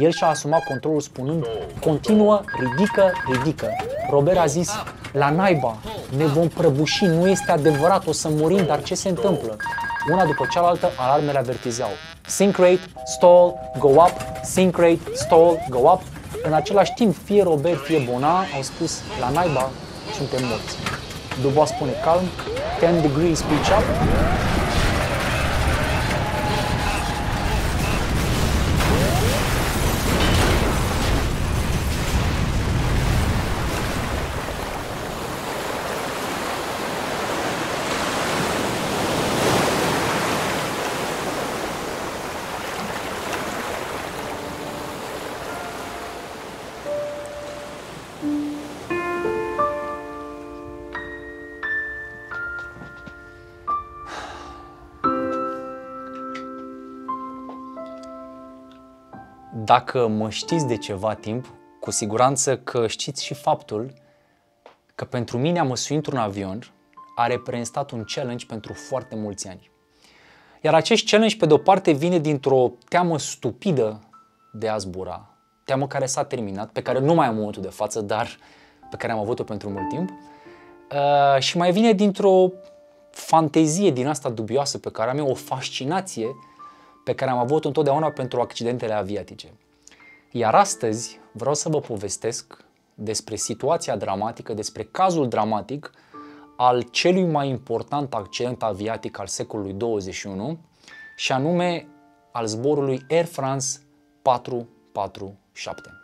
El și-a asumat controlul spunând, continuă, ridică, ridică. Robert a zis, la naiba, ne vom prăbuși, nu este adevărat, o să murim, dar ce se întâmplă? Una după cealaltă, alarmele avertizeau. Sink rate, stall, go up, sink rate, stall, go up. În același timp, fie Robert, fie Bona au spus, la naiba, suntem morți. Dubois spune calm, 10 degrees pitch up, Dacă mă știți de ceva timp, cu siguranță că știți și faptul că pentru mine a mă într-un avion a reprezentat un challenge pentru foarte mulți ani. Iar acest challenge, pe de-o parte, vine dintr-o teamă stupidă de a zbura, teamă care s-a terminat, pe care nu mai am momentul de față, dar pe care am avut-o pentru mult timp, uh, și mai vine dintr-o fantezie din asta dubioasă pe care am eu, o fascinație pe care am avut întotdeauna pentru accidentele aviatice. Iar astăzi vreau să vă povestesc despre situația dramatică, despre cazul dramatic al celui mai important accident aviatic al secolului 21 și anume al zborului Air France 447.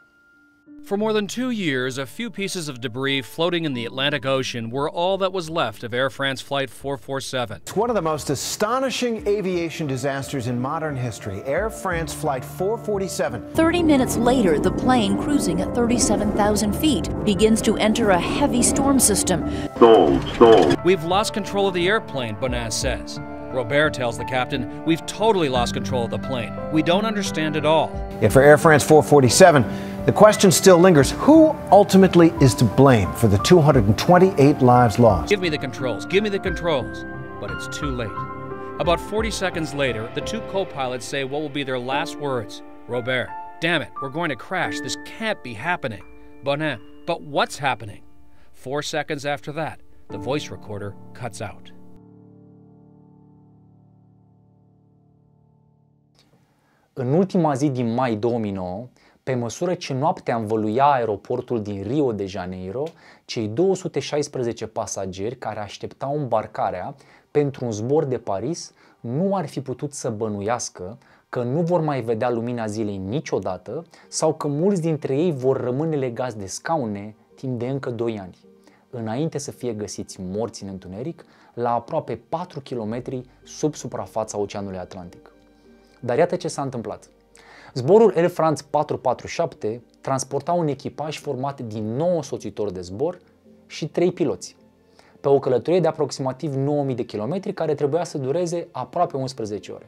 For more than two years, a few pieces of debris floating in the Atlantic Ocean were all that was left of Air France Flight 447. It's one of the most astonishing aviation disasters in modern history. Air France Flight 447. 30 minutes later, the plane cruising at 37,000 feet begins to enter a heavy storm system. Storm, storm. We've lost control of the airplane, Bonas says. Robert tells the captain, We've totally lost control of the plane. We don't understand at all. And for Air France 447, the question still lingers who ultimately is to blame for the 228 lives lost? Give me the controls, give me the controls. But it's too late. About 40 seconds later, the two co pilots say what will be their last words Robert, damn it, we're going to crash. This can't be happening. Bonin, but what's happening? Four seconds after that, the voice recorder cuts out. În ultima zi din mai 2009, Pe măsură ce noaptea învăluia aeroportul din Rio de Janeiro, cei 216 pasageri care așteptau îmbarcarea pentru un zbor de Paris nu ar fi putut să bănuiască că nu vor mai vedea lumina zilei niciodată sau că mulți dintre ei vor rămâne legați de scaune timp de încă 2 ani, înainte să fie găsiți morți în întuneric la aproape 4 km sub suprafața Oceanului Atlantic. Dar iată ce s-a întâmplat. Zborul Air France 447 transporta un echipaj format din 9 soțitori de zbor și 3 piloți, pe o călătorie de aproximativ 9000 de kilometri care trebuia să dureze aproape 11 ore.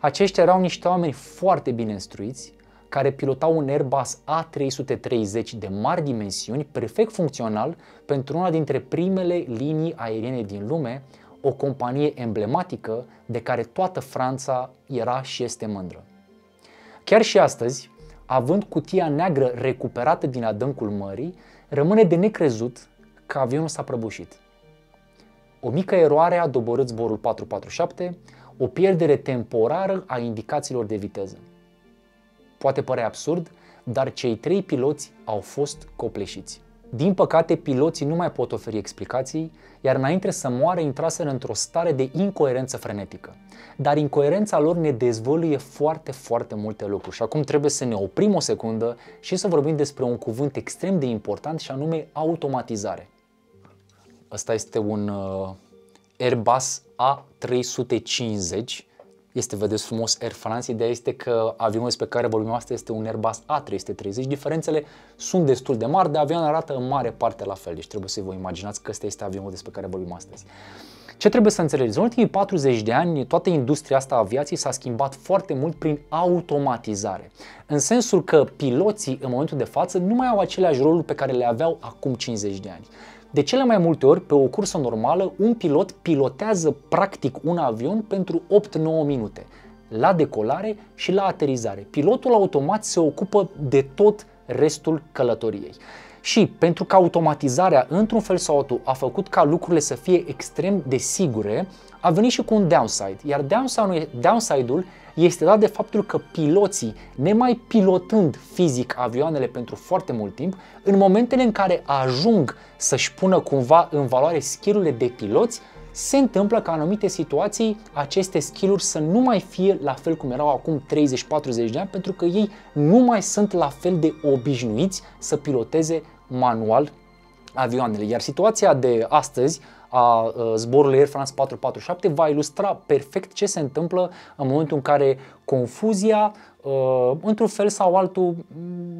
Aceștia erau niște oameni foarte bine instruiți, care pilotau un Airbus A330 de mari dimensiuni, perfect funcțional pentru una dintre primele linii aeriene din lume, o companie emblematică de care toată Franța era și este mândră. Chiar și astăzi, având cutia neagră recuperată din adâncul mării, rămâne de necrezut că avionul s-a prăbușit. O mică eroare a doborât zborul 447, o pierdere temporară a indicațiilor de viteză. Poate părea absurd, dar cei trei piloți au fost copleșiți. Din păcate, piloții nu mai pot oferi explicații, iar înainte să moară intraseră într-o stare de incoerență frenetică. Dar incoerența lor ne dezvăluie foarte, foarte multe lucruri și acum trebuie să ne oprim o secundă și să vorbim despre un cuvânt extrem de important și anume automatizare. Asta este un uh, Airbus A350 este, vedeți frumos, Air France. Ideea este că avionul despre care vorbim astăzi este un Airbus A330. Diferențele sunt destul de mari, dar avionul arată în mare parte la fel. Deci trebuie să vă imaginați că ăsta este avionul despre care vorbim astăzi. Ce trebuie să înțelegeți? În ultimii 40 de ani, toată industria asta a aviației s-a schimbat foarte mult prin automatizare. În sensul că piloții, în momentul de față, nu mai au aceleași roluri pe care le aveau acum 50 de ani. De cele mai multe ori, pe o cursă normală, un pilot pilotează practic un avion pentru 8-9 minute, la decolare și la aterizare. Pilotul automat se ocupă de tot restul călătoriei. Și pentru că automatizarea, într-un fel sau altul, a făcut ca lucrurile să fie extrem de sigure, a venit și cu un downside, iar downside-ul este dat de faptul că piloții, nemai pilotând fizic avioanele pentru foarte mult timp, în momentele în care ajung să-și pună cumva în valoare skillurile de piloți, se întâmplă ca în anumite situații aceste skill să nu mai fie la fel cum erau acum 30-40 de ani, pentru că ei nu mai sunt la fel de obișnuiți să piloteze manual avioanele. Iar situația de astăzi a uh, zborului Air France 447 va ilustra perfect ce se întâmplă în momentul în care confuzia, uh, într-un fel sau altul,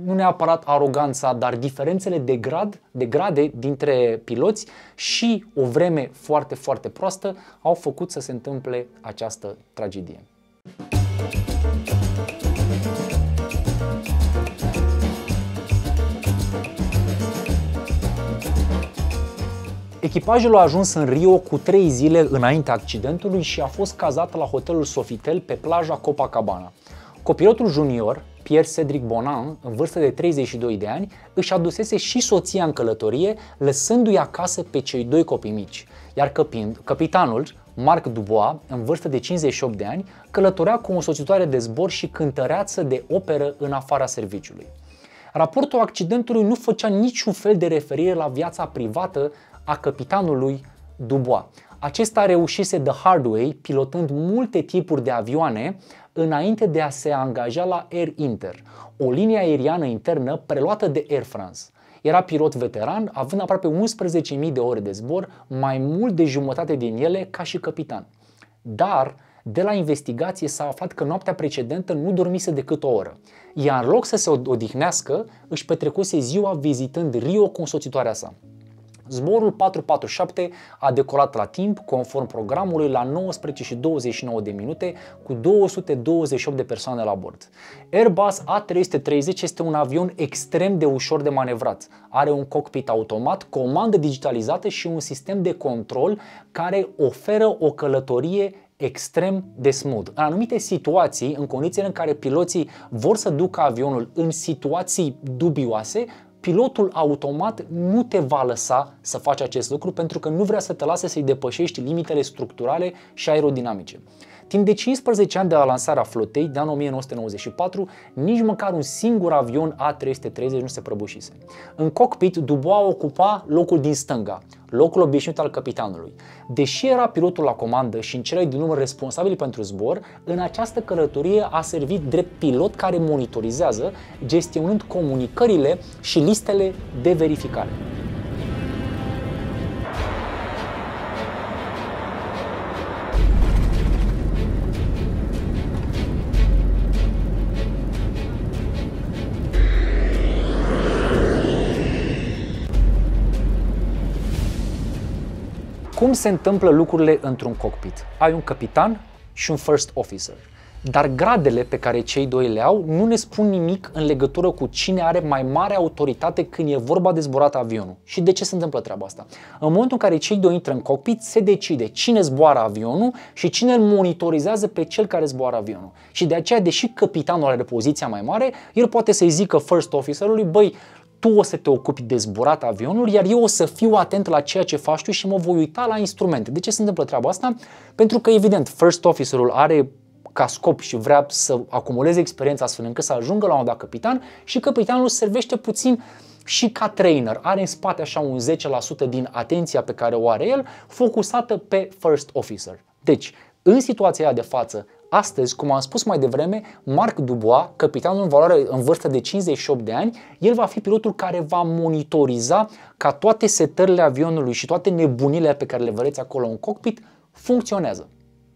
nu neapărat aroganța, dar diferențele de grad, de grade dintre piloți și o vreme foarte, foarte proastă au făcut să se întâmple această tragedie. Thank you Echipajul a ajuns în Rio cu trei zile înaintea accidentului și a fost cazat la hotelul Sofitel pe plaja Copacabana. Copilotul junior, Pierre Cedric Bonan, în vârstă de 32 de ani, își adusese și soția în călătorie, lăsându-i acasă pe cei doi copii mici. Iar căpind, capitanul, Marc Dubois, în vârstă de 58 de ani, călătorea cu o soțitoare de zbor și cântăreață de operă în afara serviciului. Raportul accidentului nu făcea niciun fel de referire la viața privată a capitanului Dubois. Acesta reușise de Hardway pilotând multe tipuri de avioane, înainte de a se angaja la Air Inter, o linie aeriană internă preluată de Air France. Era pilot veteran, având aproape 11.000 de ore de zbor, mai mult de jumătate din ele ca și capitan. Dar, de la investigație s-a aflat că noaptea precedentă nu dormise decât o oră, iar în loc să se odihnească, își petrecuse ziua vizitând Rio cu sa. Zborul 447 a decolat la timp, conform programului, la 19 și 29 de minute, cu 228 de persoane la bord. Airbus A330 este un avion extrem de ușor de manevrat. Are un cockpit automat, comandă digitalizată și un sistem de control care oferă o călătorie extrem de smooth. În anumite situații, în condițiile în care piloții vor să ducă avionul în situații dubioase, pilotul automat nu te va lăsa să faci acest lucru pentru că nu vrea să te lase să-i depășești limitele structurale și aerodinamice. Timp de 15 ani de la lansarea flotei, de anul 1994, nici măcar un singur avion A330 nu se prăbușise. În cockpit, Dubois ocupa locul din stânga, locul obișnuit al capitanului. Deși era pilotul la comandă și în cele din urmă responsabil pentru zbor, în această călătorie a servit drept pilot care monitorizează, gestionând comunicările și listele de verificare. Cum se întâmplă lucrurile într-un cockpit? Ai un capitan și un first officer. Dar gradele pe care cei doi le au nu ne spun nimic în legătură cu cine are mai mare autoritate când e vorba de zburat avionul. Și de ce se întâmplă treaba asta? În momentul în care cei doi intră în cockpit, se decide cine zboară avionul și cine îl monitorizează pe cel care zboară avionul. Și de aceea, deși capitanul are poziția mai mare, el poate să-i zică first officerului, băi, tu o să te ocupi de zburat avionul, iar eu o să fiu atent la ceea ce faci tu și mă voi uita la instrumente. De ce se întâmplă treaba asta? Pentru că, evident, first officerul are ca scop și vrea să acumuleze experiența astfel încât să ajungă la un dat capitan și capitanul servește puțin și ca trainer. Are în spate așa un 10% din atenția pe care o are el, focusată pe first officer. Deci, în situația de față, Astăzi, cum am spus mai devreme, Marc Dubois, capitanul în valoare în vârstă de 58 de ani, el va fi pilotul care va monitoriza ca toate setările avionului și toate nebunile pe care le vedeți acolo în cockpit funcționează.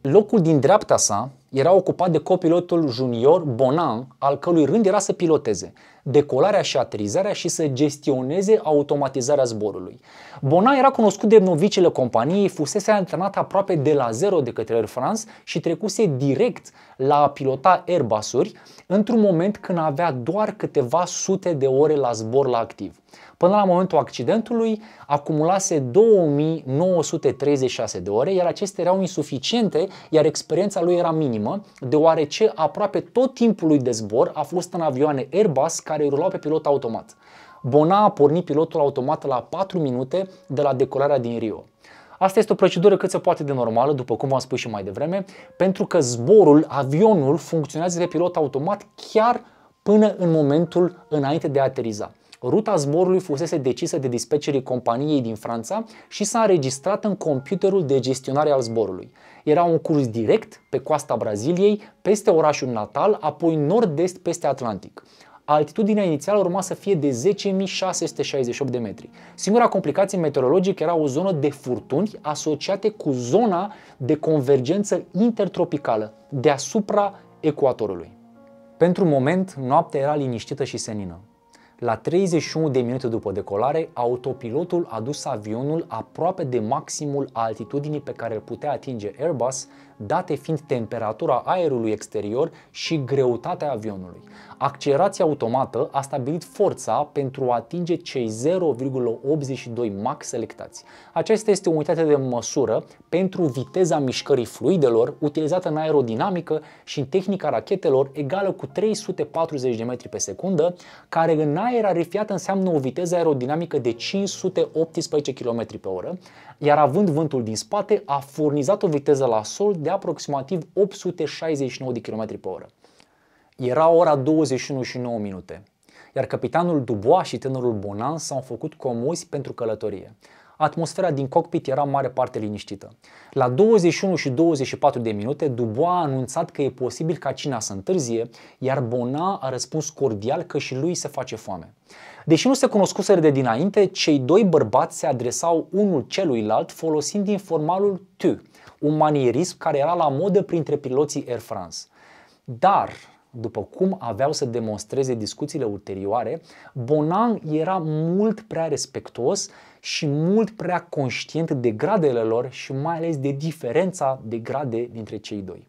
Locul din dreapta sa era ocupat de copilotul junior Bonan, al cărui rând era să piloteze, decolarea și aterizarea și să gestioneze automatizarea zborului. Bonan era cunoscut de novicele companiei, fusese antrenat aproape de la zero de către Air France și trecuse direct la a pilota Airbus-uri într-un moment când avea doar câteva sute de ore la zbor la activ. Până la momentul accidentului acumulase 2936 de ore, iar acestea erau insuficiente, iar experiența lui era minimă, deoarece aproape tot timpul lui de zbor a fost în avioane Airbus care rulau pe pilot automat. Bona a pornit pilotul automat la 4 minute de la decolarea din Rio. Asta este o procedură cât se poate de normală, după cum v-am spus și mai devreme, pentru că zborul, avionul, funcționează de pilot automat chiar până în momentul înainte de a ateriza. Ruta zborului fusese decisă de dispecerii companiei din Franța și s-a înregistrat în computerul de gestionare al zborului. Era un curs direct pe coasta Braziliei, peste orașul natal, apoi nord-est peste Atlantic. Altitudinea inițială urma să fie de 10.668 de metri. Singura complicație meteorologică era o zonă de furtuni asociate cu zona de convergență intertropicală deasupra ecuatorului. Pentru moment, noaptea era liniștită și senină. La 31 de minute după decolare, autopilotul a dus avionul aproape de maximul altitudinii pe care îl putea atinge Airbus date fiind temperatura aerului exterior și greutatea avionului. Accelerația automată a stabilit forța pentru a atinge cei 0,82 max selectați. Aceasta este o unitate de măsură pentru viteza mișcării fluidelor utilizată în aerodinamică și în tehnica rachetelor egală cu 340 de metri pe secundă, care în aer arifiat înseamnă o viteză aerodinamică de 518 km pe oră, iar având vântul din spate a furnizat o viteză la sol de aproximativ 869 de km pe oră. Era ora 21 și 9 minute, iar capitanul Dubois și tânărul Bonan s-au făcut comozi pentru călătorie. Atmosfera din cockpit era în mare parte liniștită. La 21 și 24 de minute, Dubois a anunțat că e posibil ca cina să întârzie, iar Bona a răspuns cordial că și lui se face foame. Deși nu se cunoscuseră de dinainte, cei doi bărbați se adresau unul celuilalt folosind informalul tu, un manierism care era la modă printre piloții Air France. Dar, după cum aveau să demonstreze discuțiile ulterioare, Bonan era mult prea respectuos și mult prea conștient de gradele lor și mai ales de diferența de grade dintre cei doi.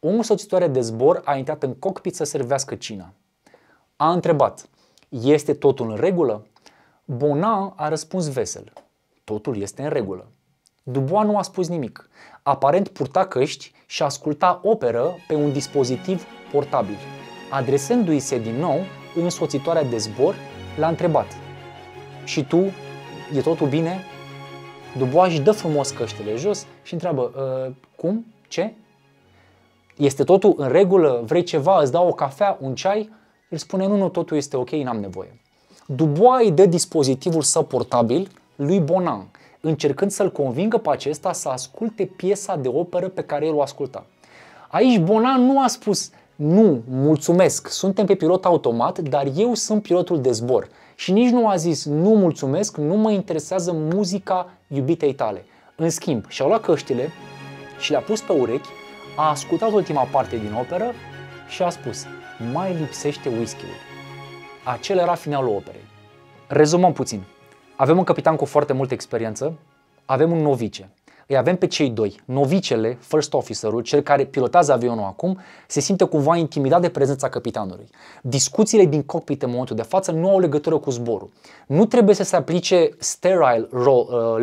Omul însoțitoare de zbor a intrat în cockpit să servească cina. A întrebat, este totul în regulă? Bonan a răspuns vesel, totul este în regulă. Dubois nu a spus nimic aparent purta căști și asculta operă pe un dispozitiv portabil. Adresându-i se din nou, însoțitoarea de zbor l-a întrebat Și tu, e totul bine? Duboaș dă frumos căștile jos și întreabă ă, Cum? Ce? Este totul în regulă? Vrei ceva? Îți dau o cafea? Un ceai? El spune, nu, nu, totul este ok, n-am nevoie. Dubois îi dă dispozitivul său portabil lui Bonan încercând să-l convingă pe acesta să asculte piesa de operă pe care el o asculta. Aici Bonan nu a spus, nu, mulțumesc, suntem pe pilot automat, dar eu sunt pilotul de zbor. Și nici nu a zis, nu mulțumesc, nu mă interesează muzica iubitei tale. În schimb, și-a luat căștile și le-a pus pe urechi, a ascultat ultima parte din operă și a spus, mai lipsește whisky-ul. Acela era finalul operei. Rezumăm puțin. Avem un capitan cu foarte multă experiență, avem un novice. Îi avem pe cei doi. Novicele, first officerul, cel care pilotează avionul acum, se simte cumva intimidat de prezența capitanului. Discuțiile din cockpit în momentul de față nu au legătură cu zborul. Nu trebuie să se aplice sterile uh,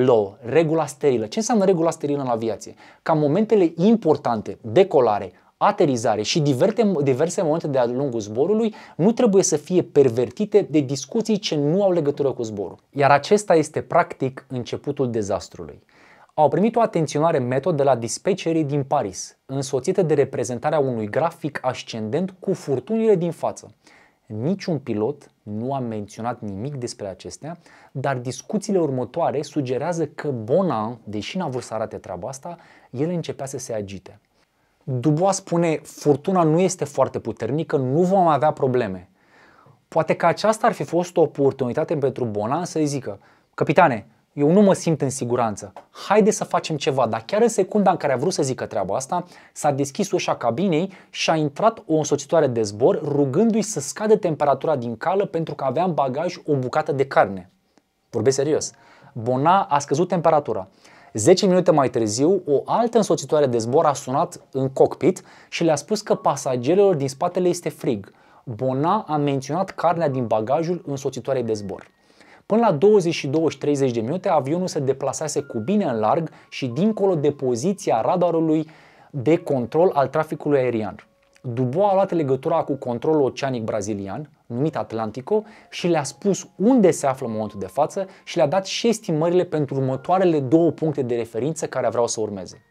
law, regula sterilă. Ce înseamnă regula sterilă în aviație? Ca momentele importante, decolare, aterizare și diverse, diverse momente de-a lungul zborului nu trebuie să fie pervertite de discuții ce nu au legătură cu zborul. Iar acesta este practic începutul dezastrului. Au primit o atenționare metod de la dispecerii din Paris, însoțită de reprezentarea unui grafic ascendent cu furtunile din față. Niciun pilot nu a menționat nimic despre acestea, dar discuțiile următoare sugerează că Bonan, deși n-a vrut să arate treaba asta, el începea să se agite. Dubois spune, furtuna nu este foarte puternică, nu vom avea probleme. Poate că aceasta ar fi fost o oportunitate pentru Bonan să-i zică, capitane, eu nu mă simt în siguranță, haide să facem ceva, dar chiar în secunda în care a vrut să zică treaba asta, s-a deschis ușa cabinei și a intrat o însoțitoare de zbor rugându-i să scadă temperatura din cală pentru că avea în bagaj o bucată de carne. Vorbesc serios. Bona a scăzut temperatura. 10 minute mai târziu, o altă însoțitoare de zbor a sunat în cockpit și le-a spus că pasagerilor din spatele este frig. Bona a menționat carnea din bagajul însoțitoarei de zbor. Până la 22 30 de minute, avionul se deplasase cu bine în larg și dincolo de poziția radarului de control al traficului aerian. Dubois a luat legătura cu controlul oceanic brazilian, numit Atlantico, și le-a spus unde se află în momentul de față și le-a dat și estimările pentru următoarele două puncte de referință care vreau să urmeze.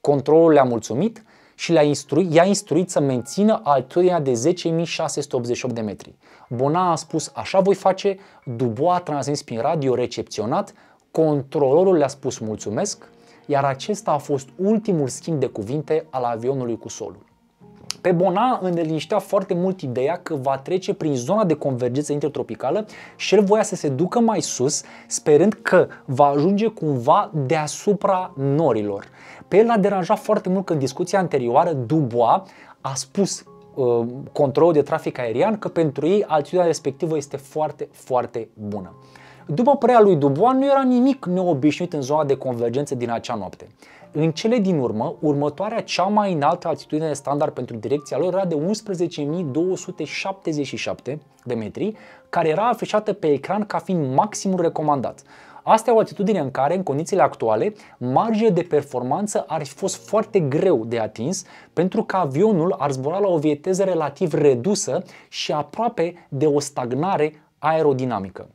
Controlul le-a mulțumit și le-a instruit, i-a instruit să mențină altitudinea de 10.688 de metri. Bona a spus așa voi face, Dubois a transmis prin radio recepționat, controlorul le-a spus mulțumesc, iar acesta a fost ultimul schimb de cuvinte al avionului cu solul. Pe Bona îl foarte mult ideea că va trece prin zona de convergență intertropicală și el voia să se ducă mai sus, sperând că va ajunge cumva deasupra norilor. Pe el l-a deranjat foarte mult că în discuția anterioară Dubois a spus uh, controlul de trafic aerian că pentru ei altitudinea respectivă este foarte, foarte bună. După părerea lui Dubois, nu era nimic neobișnuit în zona de convergență din acea noapte. În cele din urmă, următoarea cea mai înaltă altitudine standard pentru direcția lor era de 11.277 de metri, care era afișată pe ecran ca fiind maximul recomandat. Asta e o atitudine în care, în condițiile actuale, marge de performanță ar fi fost foarte greu de atins pentru că avionul ar zbura la o viteză relativ redusă și aproape de o stagnare aerodinamică.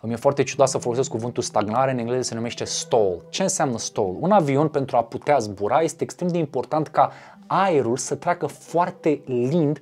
Îmi e foarte ciudat să folosesc cuvântul stagnare, în engleză se numește stall. Ce înseamnă stall? Un avion pentru a putea zbura este extrem de important ca aerul să treacă foarte lind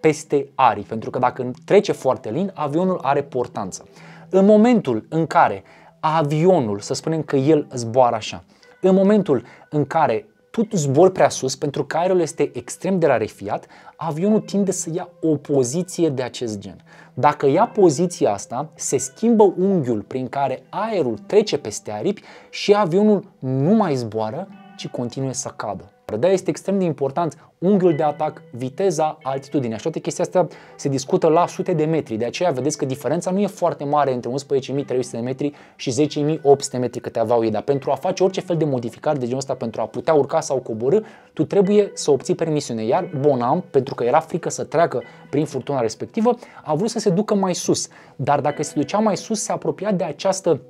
peste arii, pentru că dacă trece foarte lin, avionul are portanță. În momentul în care avionul, să spunem că el zboară așa, în momentul în care tu zbori prea sus, pentru că aerul este extrem de rarefiat, avionul tinde să ia o poziție de acest gen. Dacă ia poziția asta, se schimbă unghiul prin care aerul trece peste aripi și avionul nu mai zboară, ci continuă să cadă. De este extrem de important unghiul de atac, viteza, altitudinea. Și toate chestia astea se discută la sute de metri. De aceea vedeți că diferența nu e foarte mare între 11.300 de metri și 10.800 de metri câte aveau ei. Dar pentru a face orice fel de modificare de genul ăsta, pentru a putea urca sau coborâ, tu trebuie să obții permisiune. Iar Bonam, pentru că era frică să treacă prin furtuna respectivă, a vrut să se ducă mai sus. Dar dacă se ducea mai sus, se apropia de această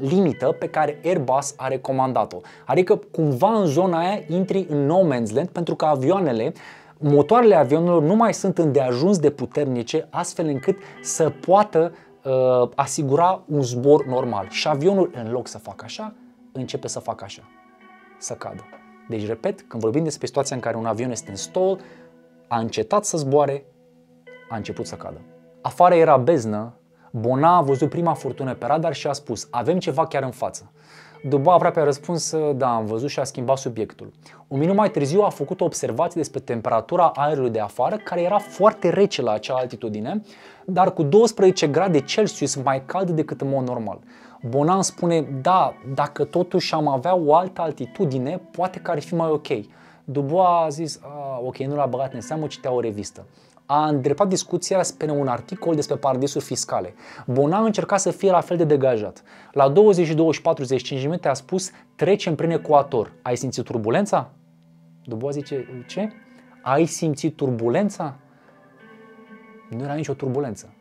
limită pe care Airbus a recomandat-o. Adică cumva în zona aia intri în no man's land pentru că avioanele motoarele avionelor nu mai sunt îndeajuns de puternice astfel încât să poată uh, asigura un zbor normal. Și avionul în loc să facă așa, începe să facă așa, să cadă. Deci, repet, când vorbim despre situația în care un avion este în stall, a încetat să zboare, a început să cadă. Afară era beznă, Bona a văzut prima furtună pe radar și a spus, avem ceva chiar în față. Duba aproape a răspuns, da, am văzut și a schimbat subiectul. Un minut mai târziu a făcut o observație despre temperatura aerului de afară, care era foarte rece la acea altitudine, dar cu 12 grade Celsius mai cald decât în mod normal. Bonan spune, da, dacă totuși am avea o altă altitudine, poate că ar fi mai ok. Dubois a zis, ah, ok, nu l-a băgat în seamă, citea o revistă a îndreptat discuția spre un articol despre paradisuri fiscale. Bona încerca să fie la fel de degajat. La 22 și minute a spus trecem prin ecuator. Ai simțit turbulența? Dubois zice, ce? Ai simțit turbulența? Nu era nicio turbulență.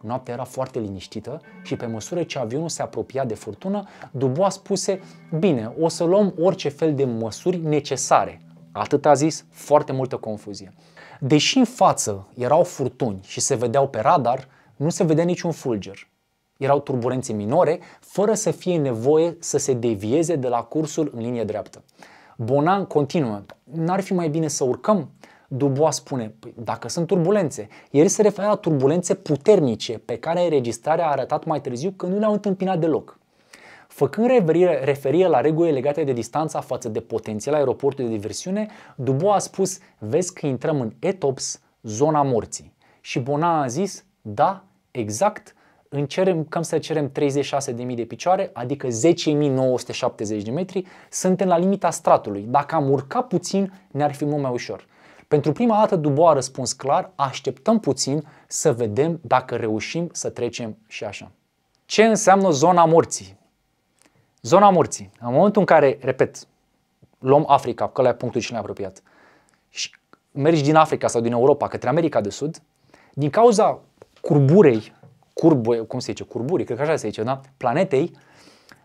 Noaptea era foarte liniștită și pe măsură ce avionul se apropia de furtună, Dubois spuse, bine, o să luăm orice fel de măsuri necesare Atât a zis, foarte multă confuzie. Deși în față erau furtuni și se vedeau pe radar, nu se vedea niciun fulger. Erau turbulențe minore, fără să fie nevoie să se devieze de la cursul în linie dreaptă. Bonan continuă, n-ar fi mai bine să urcăm? Dubois spune, păi, dacă sunt turbulențe, el se referă la turbulențe puternice pe care înregistrarea a arătat mai târziu că nu le-au întâmpinat deloc. Făcând referire, referire la regulile legate de distanța față de potențial aeroportul de diversiune, Dubois a spus, vezi că intrăm în ETOPS, zona morții. Și Bona a zis, da, exact, încerem, cam să cerem 36.000 de picioare, adică 10.970 de metri, suntem la limita stratului. Dacă am urcat puțin, ne-ar fi mult mai ușor. Pentru prima dată Dubois a răspuns clar, așteptăm puțin să vedem dacă reușim să trecem și așa. Ce înseamnă zona morții? Zona morții. În momentul în care, repet, luăm Africa, că la punctul cel mai apropiat, și mergi din Africa sau din Europa către America de Sud, din cauza curburei, curbă, cum se zice, curburii, cred că așa se zice, da? planetei,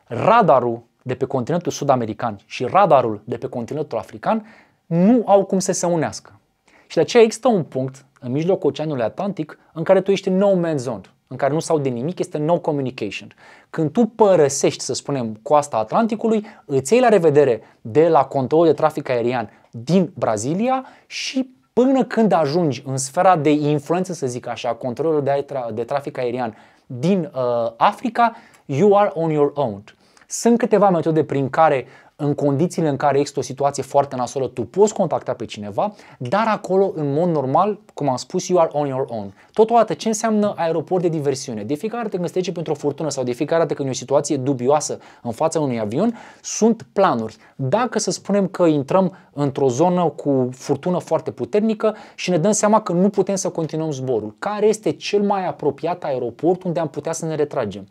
radarul de pe continentul sud-american și radarul de pe continentul african nu au cum să se unească. Și de aceea există un punct în mijlocul Oceanului Atlantic în care tu ești în no man's zone în care nu s-au de nimic este no communication. Când tu părăsești, să spunem, coasta Atlanticului, îți iei la revedere de la controlul de trafic aerian din Brazilia și până când ajungi în sfera de influență, să zic așa, controlul de, tra- de trafic aerian din uh, Africa, you are on your own. Sunt câteva metode prin care în condițiile în care există o situație foarte nasolă, tu poți contacta pe cineva, dar acolo, în mod normal, cum am spus, you are on your own. Totodată, ce înseamnă aeroport de diversiune? De fiecare dată când trece pentru o furtună sau de fiecare dată când e o situație dubioasă în fața unui avion, sunt planuri. Dacă să spunem că intrăm într-o zonă cu furtună foarte puternică și ne dăm seama că nu putem să continuăm zborul, care este cel mai apropiat aeroport unde am putea să ne retragem?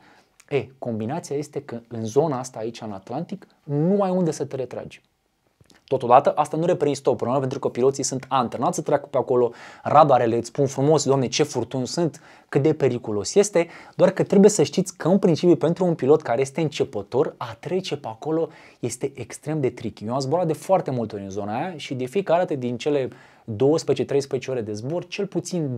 E, combinația este că în zona asta aici, în Atlantic, nu ai unde să te retragi. Totodată, asta nu reprezintă o problemă pentru că piloții sunt antrenați să treacă pe acolo, radarele îți spun frumos, doamne, ce furtuni sunt, cât de periculos este, doar că trebuie să știți că în principiu pentru un pilot care este începător, a trece pe acolo este extrem de tricky. Eu am zburat de foarte multe ori în zona aia și de fiecare dată din cele 12-13 ore de zbor, cel puțin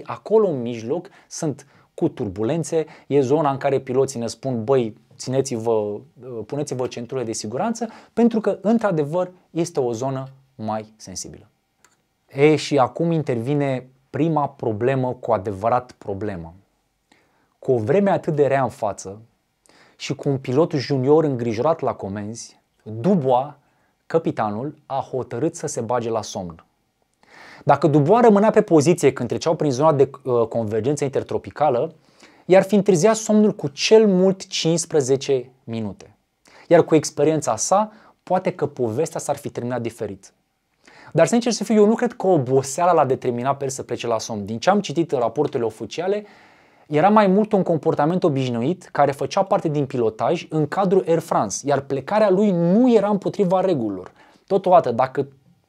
2-3, acolo în mijloc sunt cu turbulențe, e zona în care piloții ne spun, băi, țineți-vă, puneți-vă centurile de siguranță, pentru că, într-adevăr, este o zonă mai sensibilă. E, și acum intervine prima problemă cu adevărat problemă. Cu o vreme atât de rea în față și cu un pilot junior îngrijorat la comenzi, Dubois, capitanul, a hotărât să se bage la somn. Dacă Dubois rămânea pe poziție când treceau prin zona de uh, convergență intertropicală, i-ar fi întârziat somnul cu cel mult 15 minute. Iar cu experiența sa, poate că povestea s-ar fi terminat diferit. Dar să încerc să fiu, eu nu cred că oboseala l-a determinat pe el să plece la somn. Din ce am citit în raporturile oficiale, era mai mult un comportament obișnuit care făcea parte din pilotaj în cadrul Air France, iar plecarea lui nu era împotriva regulilor. Totodată, dacă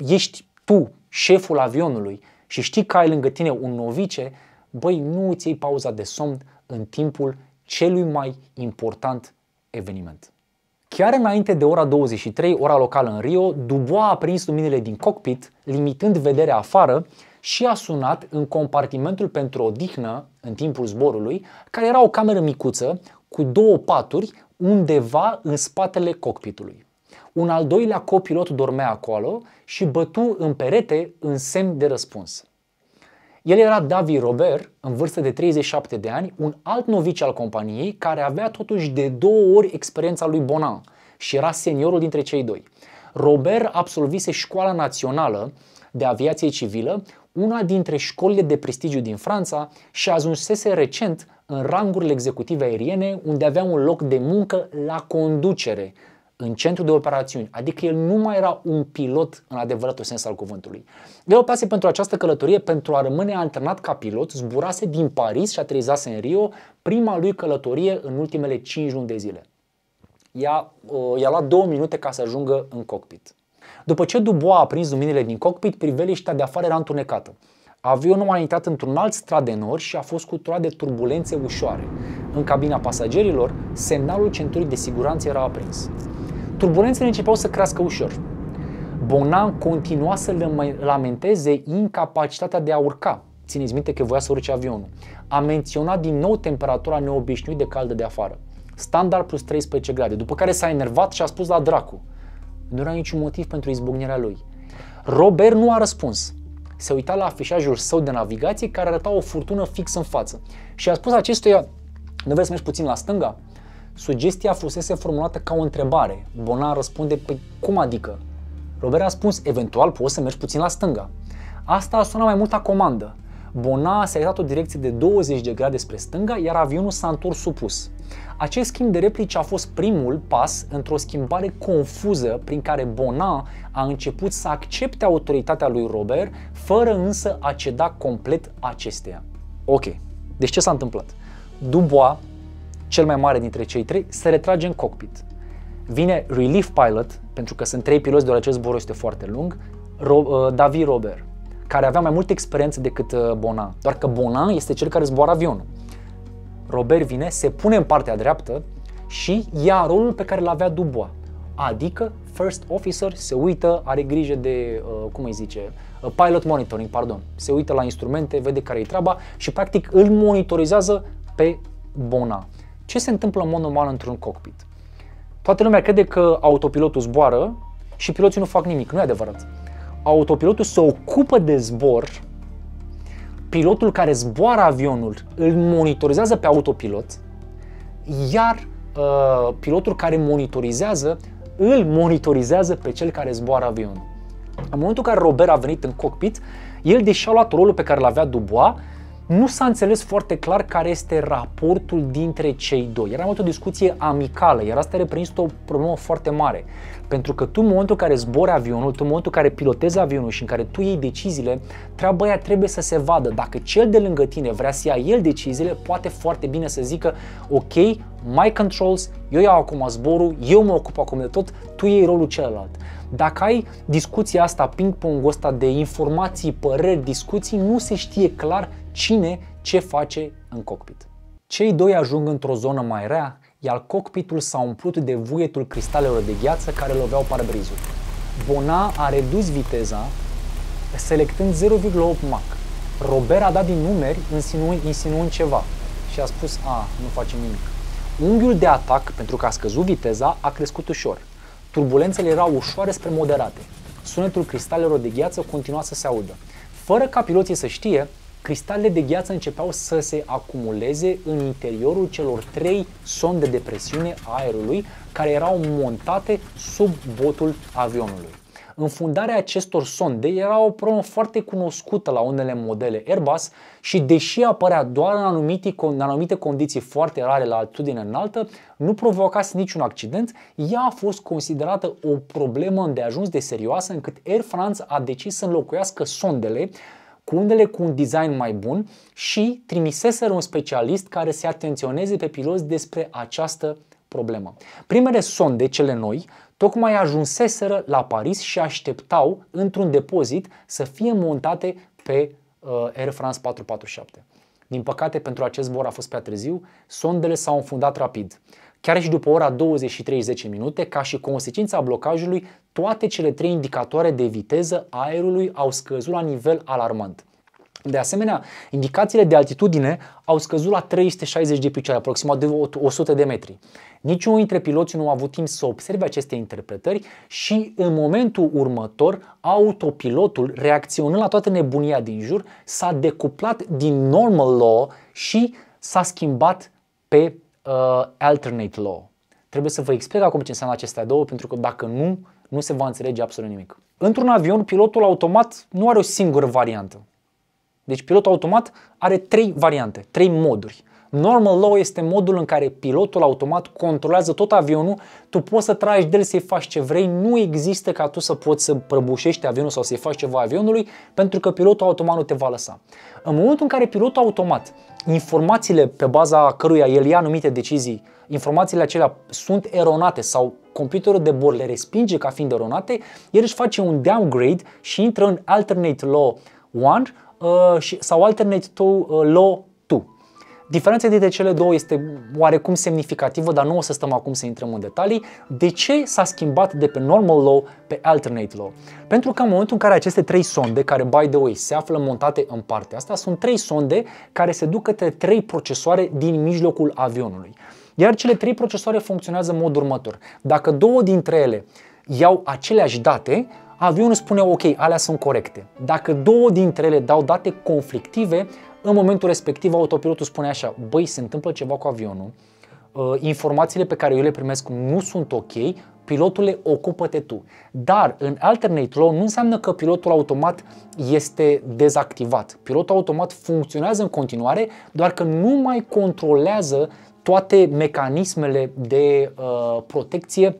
ești tu șeful avionului și știi că ai lângă tine un novice, băi, nu îți iei pauza de somn în timpul celui mai important eveniment. Chiar înainte de ora 23, ora locală în Rio, Dubois a prins luminile din cockpit, limitând vederea afară și a sunat în compartimentul pentru odihnă în timpul zborului, care era o cameră micuță cu două paturi undeva în spatele cockpitului. Un al doilea copilot dormea acolo și bătu în perete în semn de răspuns. El era David Robert, în vârstă de 37 de ani, un alt novici al companiei care avea totuși de două ori experiența lui Bonan și era seniorul dintre cei doi. Robert absolvise școala națională de aviație civilă, una dintre școlile de prestigiu din Franța și ajunsese recent în rangurile executive aeriene unde avea un loc de muncă la conducere, în centru de operațiuni, adică el nu mai era un pilot în adevăratul sens al cuvântului. El o pase pentru această călătorie pentru a rămâne alternat ca pilot, zburase din Paris și aterizase în Rio, prima lui călătorie în ultimele 5 luni de zile. Ea, uh, i-a luat două minute ca să ajungă în cockpit. După ce Dubois a prins luminile din cockpit, priveliștea de afară era întunecată. Avionul a intrat într-un alt stradenor și a fost cuturat de turbulențe ușoare. În cabina pasagerilor, semnalul centurii de siguranță era aprins. Turbulențele începeau să crească ușor. Bonan continua să lamenteze incapacitatea de a urca. Țineți minte că voia să urce avionul. A menționat din nou temperatura neobișnuit de caldă de afară. Standard plus 13 grade, după care s-a enervat și a spus la dracu. Nu era niciun motiv pentru izbucnirea lui. Robert nu a răspuns. Se uita la afișajul său de navigație care arăta o furtună fix în față și a spus acestuia, nu vrei să mergi puțin la stânga? sugestia fusese formulată ca o întrebare. Bonan răspunde, păi cum adică? Robert a spus, eventual poți să mergi puțin la stânga. Asta a sunat mai mult a comandă. Bona a selectat o direcție de 20 de grade spre stânga, iar avionul s-a întors supus. Acest schimb de replici a fost primul pas într-o schimbare confuză prin care Bona a început să accepte autoritatea lui Robert, fără însă a ceda complet acesteia. Ok, deci ce s-a întâmplat? Dubois cel mai mare dintre cei trei, se retrage în cockpit. Vine relief pilot, pentru că sunt trei piloți, deoarece zborul este foarte lung, Ro- uh, David Robert, care avea mai multă experiență decât uh, Bonan. Doar că Bonan este cel care zboară avionul. Robert vine, se pune în partea dreaptă și ia rolul pe care l-avea Dubois. Adică first officer se uită, are grijă de, uh, cum îi zice, uh, pilot monitoring, pardon. Se uită la instrumente, vede care e treaba și practic îl monitorizează pe Bona. Ce se întâmplă în mod normal într-un cockpit? Toată lumea crede că autopilotul zboară și piloții nu fac nimic. Nu e adevărat. Autopilotul se ocupă de zbor, pilotul care zboară avionul îl monitorizează pe autopilot, iar uh, pilotul care monitorizează îl monitorizează pe cel care zboară avionul. În momentul în care Robert a venit în cockpit, el, deși a luat rolul pe care l-avea Dubois, nu s-a înțeles foarte clar care este raportul dintre cei doi. Era o discuție amicală, iar asta reprezintă o problemă foarte mare. Pentru că tu în momentul în care zbori avionul, tu în momentul în care pilotezi avionul și în care tu iei deciziile, treaba aia trebuie să se vadă. Dacă cel de lângă tine vrea să ia el deciziile, poate foarte bine să zică, ok, my controls, eu iau acum zborul, eu mă ocup acum de tot, tu iei rolul celălalt. Dacă ai discuția asta, ping-pong ăsta de informații, păreri, discuții, nu se știe clar cine ce face în cockpit. Cei doi ajung într-o zonă mai rea, iar cockpitul s-a umplut de vuietul cristalelor de gheață care loveau parbrizul. Bona a redus viteza, selectând 0,8 Mach. Robert a dat din numeri, insinuând, insinuând ceva și a spus, a, nu facem nimic. Unghiul de atac, pentru că a scăzut viteza, a crescut ușor. Turbulențele erau ușoare spre moderate. Sunetul cristalelor de gheață continua să se audă. Fără ca piloții să știe, cristalele de gheață începeau să se acumuleze în interiorul celor trei sonde de presiune a aerului care erau montate sub botul avionului. Înfundarea acestor sonde era o problemă foarte cunoscută la unele modele Airbus și deși apărea doar în anumite, în anumite condiții foarte rare la altitudine înaltă, nu provocase niciun accident, ea a fost considerată o problemă de ajuns de serioasă încât Air France a decis să înlocuiască sondele cu unele cu un design mai bun și trimiseseră un specialist care să atenționeze pe piloți despre această problemă. Primele sonde, cele noi, Tocmai ajunseseră la Paris și așteptau într-un depozit să fie montate pe uh, Air France 447. Din păcate, pentru acest zbor a fost prea târziu, sondele s-au înfundat rapid. Chiar și după ora 23-10 minute, ca și consecința blocajului, toate cele trei indicatoare de viteză aerului au scăzut la nivel alarmant. De asemenea, indicațiile de altitudine au scăzut la 360 de picioare, aproximativ de 100 de metri. Niciunul dintre piloți nu a avut timp să observe aceste interpretări și în momentul următor, autopilotul, reacționând la toată nebunia din jur, s-a decuplat din normal law și s-a schimbat pe uh, alternate law. Trebuie să vă explic acum ce înseamnă acestea două, pentru că dacă nu, nu se va înțelege absolut nimic. Într-un avion, pilotul automat nu are o singură variantă deci pilotul automat are trei variante, trei moduri. Normal law este modul în care pilotul automat controlează tot avionul, tu poți să tragi de el să-i faci ce vrei, nu există ca tu să poți să prăbușești avionul sau să-i faci ceva avionului, pentru că pilotul automat nu te va lăsa. În momentul în care pilotul automat, informațiile pe baza căruia el ia anumite decizii, informațiile acelea sunt eronate sau computerul de bord le respinge ca fiind eronate, el își face un downgrade și intră în alternate law 1, uh, și, sau alternate to uh, low, to. Diferența dintre cele două este oarecum semnificativă, dar nu o să stăm acum să intrăm în detalii. De ce s-a schimbat de pe normal low pe alternate low? Pentru că în momentul în care aceste trei sonde, care by the way se află montate în partea asta, sunt trei sonde care se duc către trei procesoare din mijlocul avionului. Iar cele trei procesoare funcționează în mod următor. Dacă două dintre ele iau aceleași date, avionul spune ok, alea sunt corecte. Dacă două dintre ele dau date conflictive, în momentul respectiv autopilotul spune așa, băi, se întâmplă ceva cu avionul, uh, informațiile pe care eu le primesc nu sunt ok, le ocupă-te tu. Dar în alternate law nu înseamnă că pilotul automat este dezactivat. Pilotul automat funcționează în continuare, doar că nu mai controlează toate mecanismele de uh, protecție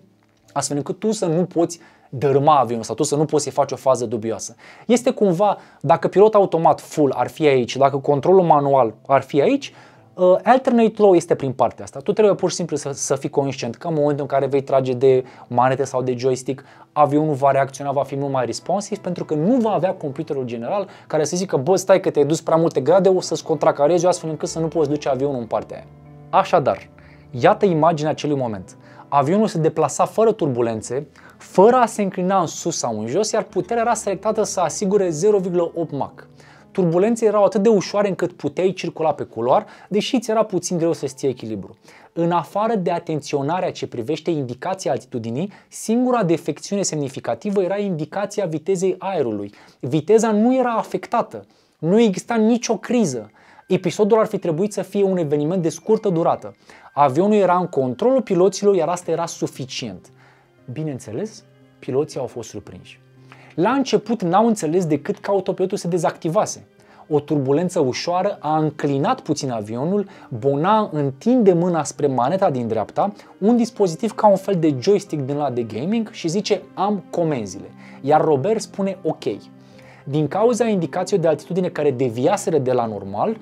astfel încât tu să nu poți dărâma avionul sau tu să nu poți să faci o fază dubioasă. Este cumva, dacă pilot automat full ar fi aici, dacă controlul manual ar fi aici, Uh, alternate low este prin partea asta. Tu trebuie pur și simplu să, să fii conștient că în momentul în care vei trage de manete sau de joystick, avionul va reacționa, va fi mult mai responsiv pentru că nu va avea computerul general care să zică, bă, stai că te-ai dus prea multe grade, o să-ți contracarezi astfel încât să nu poți duce avionul în partea aia. Așadar, iată imaginea acelui moment avionul se deplasa fără turbulențe, fără a se înclina în sus sau în jos, iar puterea era selectată să asigure 0,8 Mach. Turbulențele erau atât de ușoare încât puteai circula pe culoar, deși ți era puțin greu să ții echilibru. În afară de atenționarea ce privește indicația altitudinii, singura defecțiune semnificativă era indicația vitezei aerului. Viteza nu era afectată, nu exista nicio criză. Episodul ar fi trebuit să fie un eveniment de scurtă durată. Avionul era în controlul piloților, iar asta era suficient. Bineînțeles, piloții au fost surprinși. La început n-au înțeles decât că autopilotul se dezactivase. O turbulență ușoară a înclinat puțin avionul, Bona întinde mâna spre maneta din dreapta, un dispozitiv ca un fel de joystick din la de gaming și zice am comenzile, iar Robert spune ok. Din cauza indicației de altitudine care deviaseră de la normal,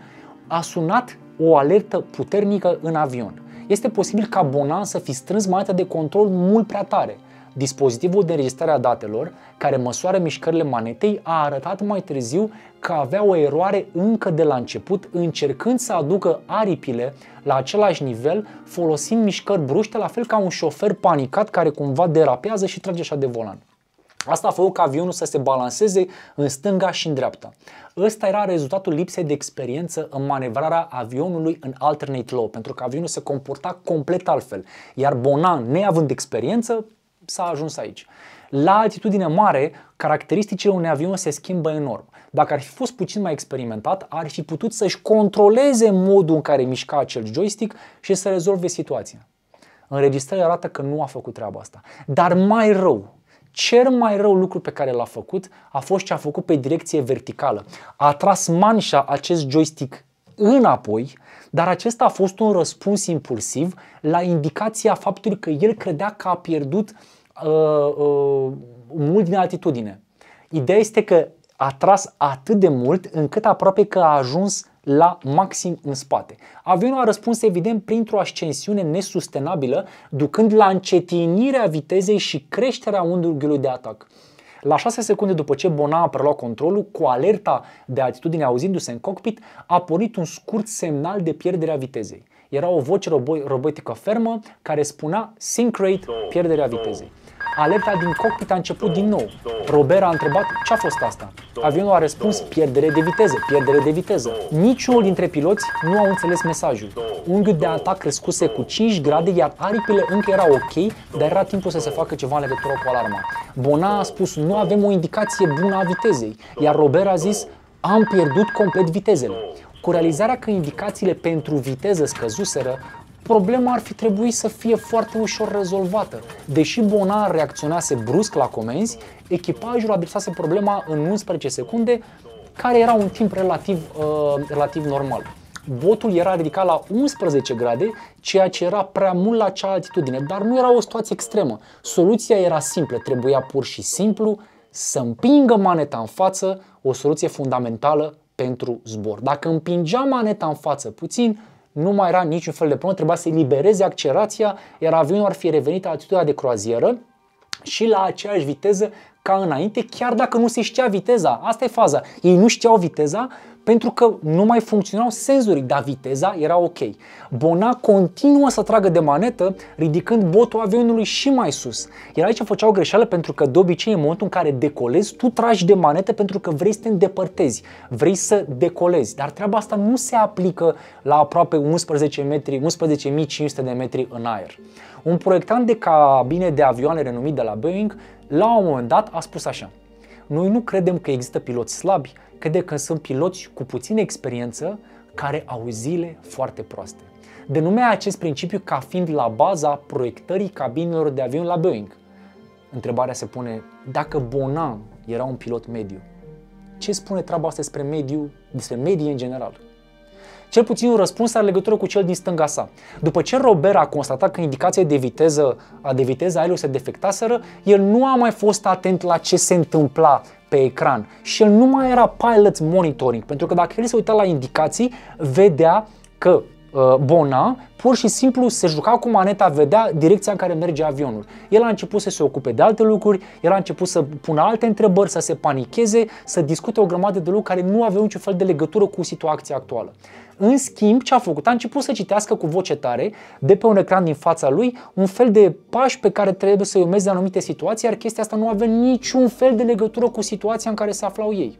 a sunat o alertă puternică în avion. Este posibil ca Bonan să fi strâns maneta de control mult prea tare. Dispozitivul de înregistrare a datelor, care măsoară mișcările manetei, a arătat mai târziu că avea o eroare încă de la început, încercând să aducă aripile la același nivel, folosind mișcări bruște, la fel ca un șofer panicat care cumva derapează și trage așa de volan. Asta a făcut ca avionul să se balanceze în stânga și în dreapta. Ăsta era rezultatul lipsei de experiență în manevrarea avionului în alternate low, pentru că avionul se comporta complet altfel, iar Bonan, neavând experiență, s-a ajuns aici. La altitudine mare, caracteristicile unui avion se schimbă enorm. Dacă ar fi fost puțin mai experimentat, ar fi putut să-și controleze modul în care mișca acel joystick și să rezolve situația. Înregistrările arată că nu a făcut treaba asta. Dar mai rău, cel mai rău lucru pe care l-a făcut a fost ce a făcut pe direcție verticală. A tras manșa acest joystick înapoi, dar acesta a fost un răspuns impulsiv la indicația faptului că el credea că a pierdut uh, uh, mult din altitudine. Ideea este că a tras atât de mult încât aproape că a ajuns la maxim în spate. Avionul a răspuns evident printr-o ascensiune nesustenabilă, ducând la încetinirea vitezei și creșterea unghiului de atac. La 6 secunde după ce Bona a preluat controlul, cu alerta de altitudine auzindu-se în cockpit, a pornit un scurt semnal de pierdere a vitezei. Era o voce robo- robotică fermă care spunea sync rate, pierderea vitezei. Alerta din cockpit a început din nou. Robert a întrebat ce a fost asta. Avionul a răspuns pierdere de viteză, pierdere de viteză. Niciunul dintre piloți nu au înțeles mesajul. Unghiul de atac crescuse cu 5 grade, iar aripile încă erau ok, dar era timpul să se facă ceva în legătură cu alarma. Bona a spus, nu avem o indicație bună a vitezei, iar Robert a zis, am pierdut complet vitezele. Cu realizarea că indicațiile pentru viteză scăzuseră, problema ar fi trebuit să fie foarte ușor rezolvată. Deși Bonar reacționase brusc la comenzi, echipajul adresase problema în 11 secunde, care era un timp relativ, uh, relativ normal. Botul era ridicat la 11 grade, ceea ce era prea mult la acea altitudine, dar nu era o situație extremă. Soluția era simplă, trebuia pur și simplu să împingă maneta în față, o soluție fundamentală pentru zbor. Dacă împingea maneta în față puțin, nu mai era niciun fel de problemă, trebuia să elibereze accelerația, iar avionul ar fi revenit la altitudinea de croazieră și la aceeași viteză ca înainte, chiar dacă nu se știa viteza. Asta e faza. Ei nu știau viteza pentru că nu mai funcționau senzorii, dar viteza era ok. Bona continuă să tragă de manetă, ridicând botul avionului și mai sus. Iar aici făceau greșeală pentru că de obicei în momentul în care decolezi, tu tragi de manetă pentru că vrei să te îndepărtezi, vrei să decolezi. Dar treaba asta nu se aplică la aproape 11 metri, 11.500 de metri în aer. Un proiectant de cabine de avioane renumit de la Boeing la un moment dat a spus așa. Noi nu credem că există piloți slabi, credem că sunt piloți cu puțină experiență care au zile foarte proaste. Denumea acest principiu ca fiind la baza proiectării cabinelor de avion la Boeing. Întrebarea se pune, dacă Bonan era un pilot mediu, ce spune treaba asta despre mediu, despre medii în general? cel puțin un răspuns are legătură cu cel din stânga sa. După ce Robert a constatat că indicația de viteză, a de viteză a se defectaseră, el nu a mai fost atent la ce se întâmpla pe ecran și el nu mai era pilot monitoring, pentru că dacă el se uita la indicații, vedea că uh, Bona pur și simplu se juca cu maneta, vedea direcția în care merge avionul. El a început să se ocupe de alte lucruri, el a început să pună alte întrebări, să se panicheze, să discute o grămadă de lucruri care nu aveau niciun fel de legătură cu situația actuală. În schimb, ce a făcut? A început să citească cu voce tare, de pe un ecran din fața lui, un fel de pași pe care trebuie să-i urmeze în anumite situații, iar chestia asta nu avea niciun fel de legătură cu situația în care se aflau ei.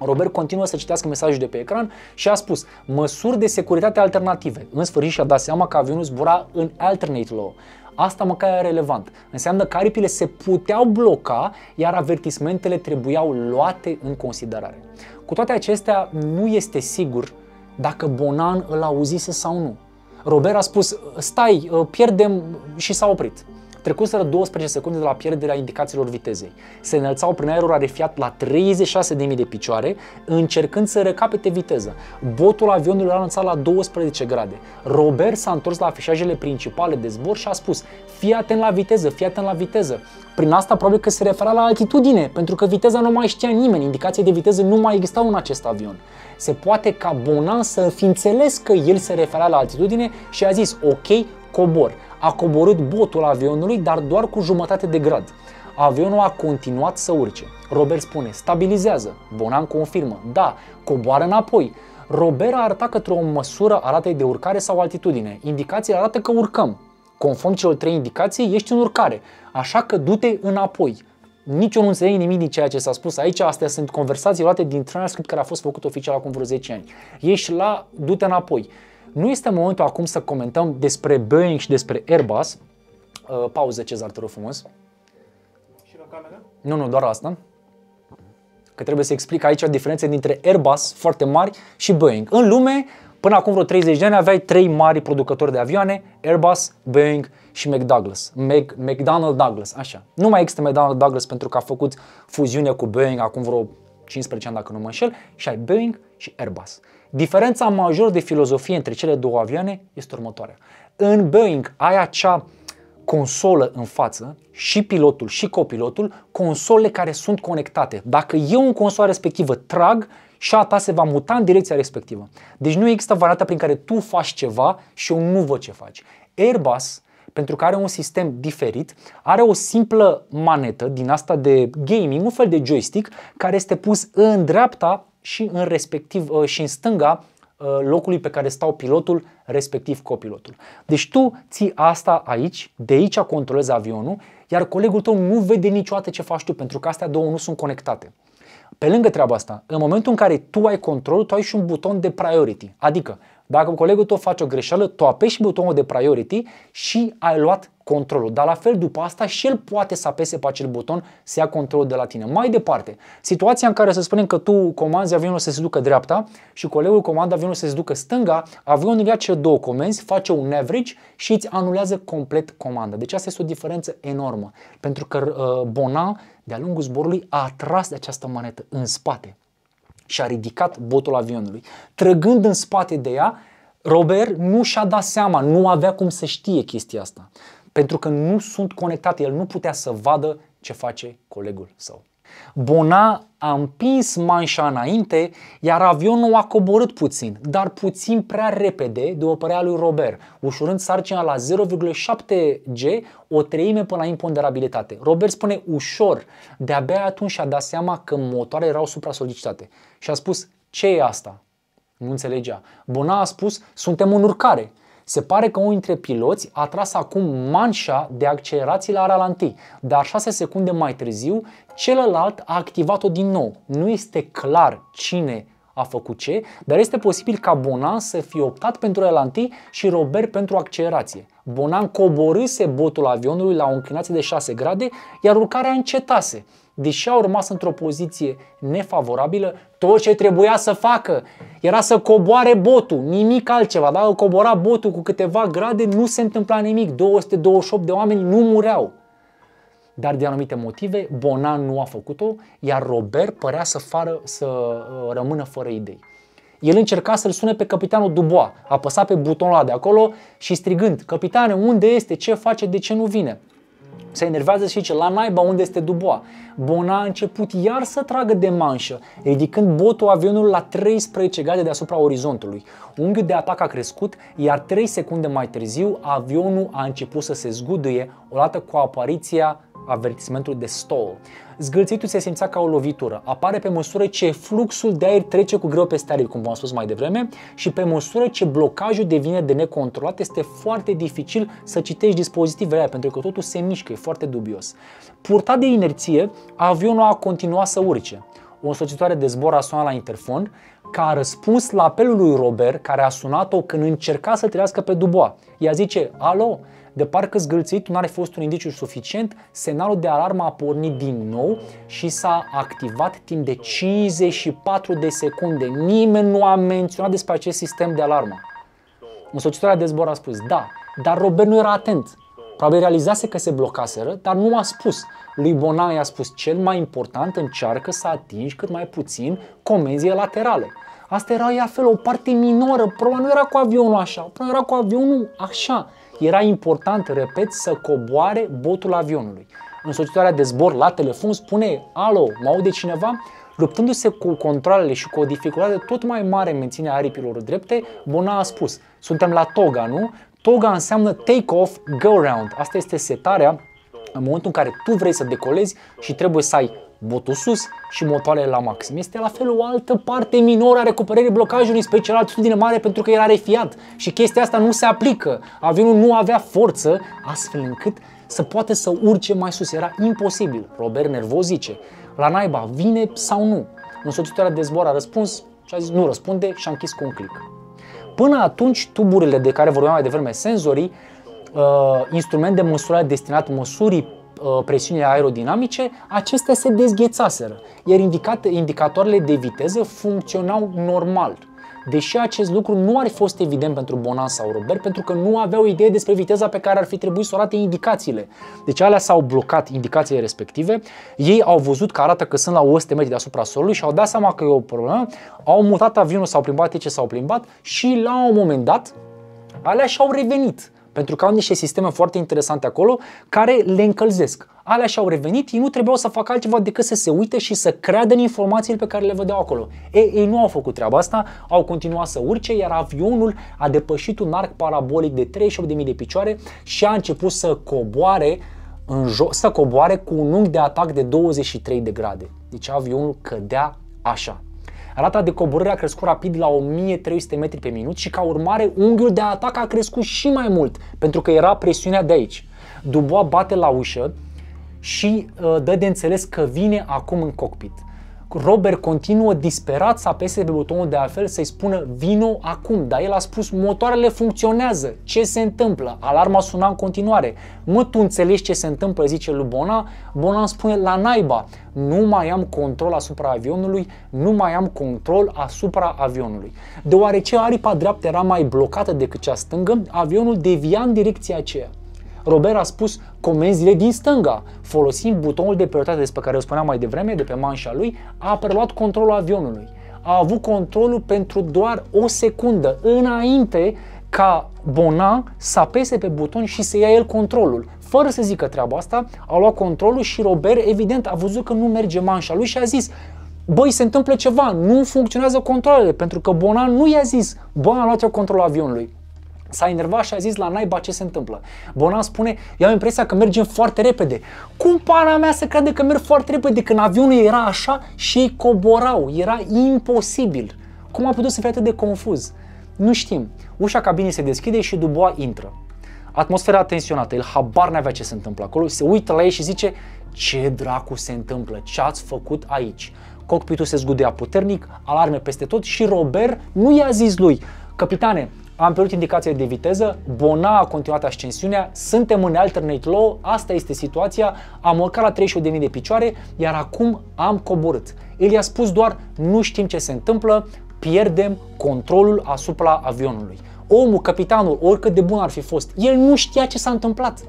Robert continuă să citească mesajul de pe ecran și a spus măsuri de securitate alternative. În sfârșit și-a dat seama că avionul zbura în alternate law. Asta măcar e relevant. Înseamnă că aripile se puteau bloca, iar avertismentele trebuiau luate în considerare. Cu toate acestea, nu este sigur dacă Bonan îl auzise sau nu. Robert a spus, stai, pierdem și s-a oprit. Trecuseră 12 secunde de la pierderea indicațiilor vitezei. Se înălțau prin aerul arefiat la 36.000 de picioare, încercând să recapete viteză. Botul avionului a lansat la 12 grade. Robert s-a întors la afișajele principale de zbor și a spus Fii atent la viteză, fii atent la viteză. Prin asta probabil că se refera la altitudine, pentru că viteza nu mai știa nimeni, indicații de viteză nu mai existau în acest avion. Se poate ca Bonan să fi înțeles că el se referea la altitudine și a zis ok, cobor a coborât botul avionului, dar doar cu jumătate de grad. Avionul a continuat să urce. Robert spune, stabilizează. Bonan confirmă, da, coboară înapoi. Robert a arătat către o măsură a ratei de urcare sau altitudine. Indicațiile arată că urcăm. Conform celor trei indicații, ești în urcare, așa că du-te înapoi. Nici eu nu înțeleg nimic din ceea ce s-a spus aici, astea sunt conversații luate din transcript care a fost făcut oficial acum vreo 10 ani. Ești la du-te înapoi. Nu este momentul acum să comentăm despre Boeing și despre Airbus. Uh, pauză, Cezar, te rog frumos. Și la cameră? Nu, nu, doar asta. Că trebuie să explic aici diferențe dintre Airbus foarte mari și Boeing. În lume, Până acum vreo 30 de ani aveai trei mari producători de avioane, Airbus, Boeing și McDouglas. Mac, McDonnell Douglas, așa. Nu mai există McDonnell Douglas pentru că a făcut fuziune cu Boeing acum vreo 15 ani, dacă nu mă înșel, și ai Boeing și Airbus. Diferența majoră de filozofie între cele două avioane este următoarea. În Boeing ai acea consolă în față și pilotul și copilotul, console care sunt conectate. Dacă eu în consola respectivă trag, șa ta se va muta în direcția respectivă. Deci nu există varianta prin care tu faci ceva și eu nu văd ce faci. Airbus, pentru că are un sistem diferit, are o simplă manetă din asta de gaming, un fel de joystick, care este pus în dreapta și în, respectiv, uh, și în stânga uh, locului pe care stau pilotul, respectiv copilotul. Deci tu ții asta aici, de aici controlezi avionul, iar colegul tău nu vede niciodată ce faci tu, pentru că astea două nu sunt conectate. Pe lângă treaba asta, în momentul în care tu ai control, tu ai și un buton de priority, adică dacă colegul tău face o greșeală, tu apeși butonul de priority și ai luat controlul. Dar la fel după asta și el poate să apese pe acel buton să ia controlul de la tine. Mai departe, situația în care să spunem că tu comanzi avionul să se ducă dreapta și colegul comandă avionul să se ducă stânga, avionul ia cele două comenzi, face un average și îți anulează complet comanda. Deci asta este o diferență enormă, pentru că uh, Bona de-a lungul zborului a atras de această manetă în spate și a ridicat botul avionului. Trăgând în spate de ea, Robert nu și-a dat seama, nu avea cum să știe chestia asta. Pentru că nu sunt conectate, el nu putea să vadă ce face colegul său. Bona a împins manșa înainte, iar avionul a coborât puțin, dar puțin prea repede, după părerea lui Robert, ușurând sarcina la 0,7G, o treime până la imponderabilitate. Robert spune ușor, de-abia atunci și-a dat seama că motoarele erau supra-solicitate și a spus, ce e asta? Nu înțelegea. Bona a spus, suntem în urcare. Se pare că unul dintre piloți a tras acum manșa de accelerații la ralanti, dar 6 secunde mai târziu celălalt a activat-o din nou. Nu este clar cine a făcut ce, dar este posibil ca Bonan să fie optat pentru ralanti și Robert pentru accelerație. Bonan coborâse botul avionului la o înclinație de 6 grade, iar urcarea încetase. Deși au rămas într-o poziție nefavorabilă, tot ce trebuia să facă era să coboare botul, nimic altceva. Dacă cobora botul cu câteva grade, nu se întâmpla nimic. 228 de oameni nu mureau. Dar din anumite motive, Bonan nu a făcut-o, iar Robert părea să, fară, să uh, rămână fără idei. El încerca să-l sune pe capitanul Dubois, apăsa pe butonul ăla de acolo și strigând, capitane, unde este, ce face, de ce nu vine? Se enervează și zice, la naiba unde este Duboa. Bona a început iar să tragă de manșă, ridicând botul avionului la 13 grade deasupra orizontului. Unghiul de atac a crescut, iar 3 secunde mai târziu avionul a început să se zguduie, odată cu apariția avertismentul de stall. Zgâlțitul se simțea ca o lovitură. Apare pe măsură ce fluxul de aer trece cu greu peste aripi, cum v-am spus mai devreme, și pe măsură ce blocajul devine de necontrolat, este foarte dificil să citești dispozitivele aia, pentru că totul se mișcă, e foarte dubios. Purtat de inerție, avionul a continuat să urce. O însoțitoare de zbor a sunat la interfon, ca răspuns la apelul lui Robert, care a sunat-o când încerca să trăiască pe Dubois. Ea zice, alo, de parcă zgâlțit, nu are fost un indiciu suficient, semnalul de alarmă a pornit din nou și s-a activat timp de 54 de secunde. Nimeni nu a menționat despre acest sistem de alarmă. Însoțitoarea de zbor a spus, da, dar Robert nu era atent. Probabil realizase că se blocaseră, dar nu a spus. Lui Bona i-a spus, cel mai important încearcă să atingi cât mai puțin comenziile laterale. Asta era ea fel, o parte minoră, problema nu era cu avionul așa, problema era cu avionul așa era important, repet, să coboare botul avionului. În solicitarea de zbor la telefon spune, alo, mă aude cineva? Luptându-se cu controlele și cu o dificultate tot mai mare în menținerea aripilor drepte, Bona a spus, suntem la toga, nu? Toga înseamnă take-off, go-round. Asta este setarea în momentul în care tu vrei să decolezi și trebuie să ai botul sus și motoarele la maxim. Este la fel o altă parte minoră a recuperării blocajului, special altitudine mare pentru că el are fiat și chestia asta nu se aplică. Avionul nu avea forță astfel încât să poate să urce mai sus. Era imposibil. Robert nervos zice, la naiba, vine sau nu? Însoțitoarea de zbor a răspuns și a zis nu răspunde și a închis cu un click. Până atunci, tuburile de care vorbeam mai devreme, senzorii, uh, instrument de măsurare destinat măsurii Uh, presiunile aerodinamice, acestea se dezghețaseră, iar indicate, indicatoarele de viteză funcționau normal. Deși acest lucru nu ar fi fost evident pentru Bonan sau Robert, pentru că nu aveau idee despre viteza pe care ar fi trebuit să o arate indicațiile. Deci alea s-au blocat indicațiile respective, ei au văzut că arată că sunt la 100 metri deasupra solului și au dat seama că e o problemă, au mutat avionul, s-au plimbat, ce s-au plimbat și la un moment dat alea și-au revenit pentru că au niște sisteme foarte interesante acolo care le încălzesc. Alea și-au revenit, ei nu trebuiau să facă altceva decât să se uite și să creadă în informațiile pe care le vedeau acolo. Ei, ei nu au făcut treaba asta, au continuat să urce, iar avionul a depășit un arc parabolic de 38.000 de picioare și a început să coboare în jo- să coboare cu un unghi de atac de 23 de grade. Deci avionul cădea așa. Rata de coborâre a crescut rapid la 1300 metri pe minut și ca urmare unghiul de atac a crescut și mai mult pentru că era presiunea de aici. Dubois bate la ușă și uh, dă de înțeles că vine acum în cockpit. Robert continuă disperat să apese pe butonul de altfel să-i spună vino acum, dar el a spus motoarele funcționează, ce se întâmplă? Alarma suna în continuare. Mă, tu înțelegi ce se întâmplă, zice lui Bona. Bona îmi spune la naiba, nu mai am control asupra avionului, nu mai am control asupra avionului. Deoarece aripa dreaptă era mai blocată decât cea stângă, avionul devia în direcția aceea. Robert a spus comenzile din stânga. Folosind butonul de prioritate despre care o spuneam mai devreme, de pe manșa lui, a preluat controlul avionului. A avut controlul pentru doar o secundă înainte ca Bona să apese pe buton și să ia el controlul. Fără să zică treaba asta, a luat controlul și Robert, evident, a văzut că nu merge manșa lui și a zis băi, se întâmplă ceva, nu funcționează controlele, pentru că Bona nu i-a zis, bă, am luat eu controlul avionului. S-a enervat și a zis la naiba ce se întâmplă. Bonan spune, eu am impresia că mergem foarte repede. Cum pana mea să crede că merg foarte repede când avionul era așa și ei coborau? Era imposibil. Cum a putut să fie atât de confuz? Nu știm. Ușa cabinei se deschide și Dubois intră. Atmosfera tensionată, el habar n-avea ce se întâmplă acolo, se uită la ei și zice ce dracu se întâmplă, ce ați făcut aici? Cockpitul se zgudea puternic, alarme peste tot și Robert nu i-a zis lui, capitane, am pierdut indicația de viteză, Bona a continuat ascensiunea, suntem în alternate low, asta este situația, am urcat la 31.000 de picioare, iar acum am coborât. El i-a spus doar, nu știm ce se întâmplă, pierdem controlul asupra avionului. Omul, capitanul, oricât de bun ar fi fost, el nu știa ce s-a întâmplat.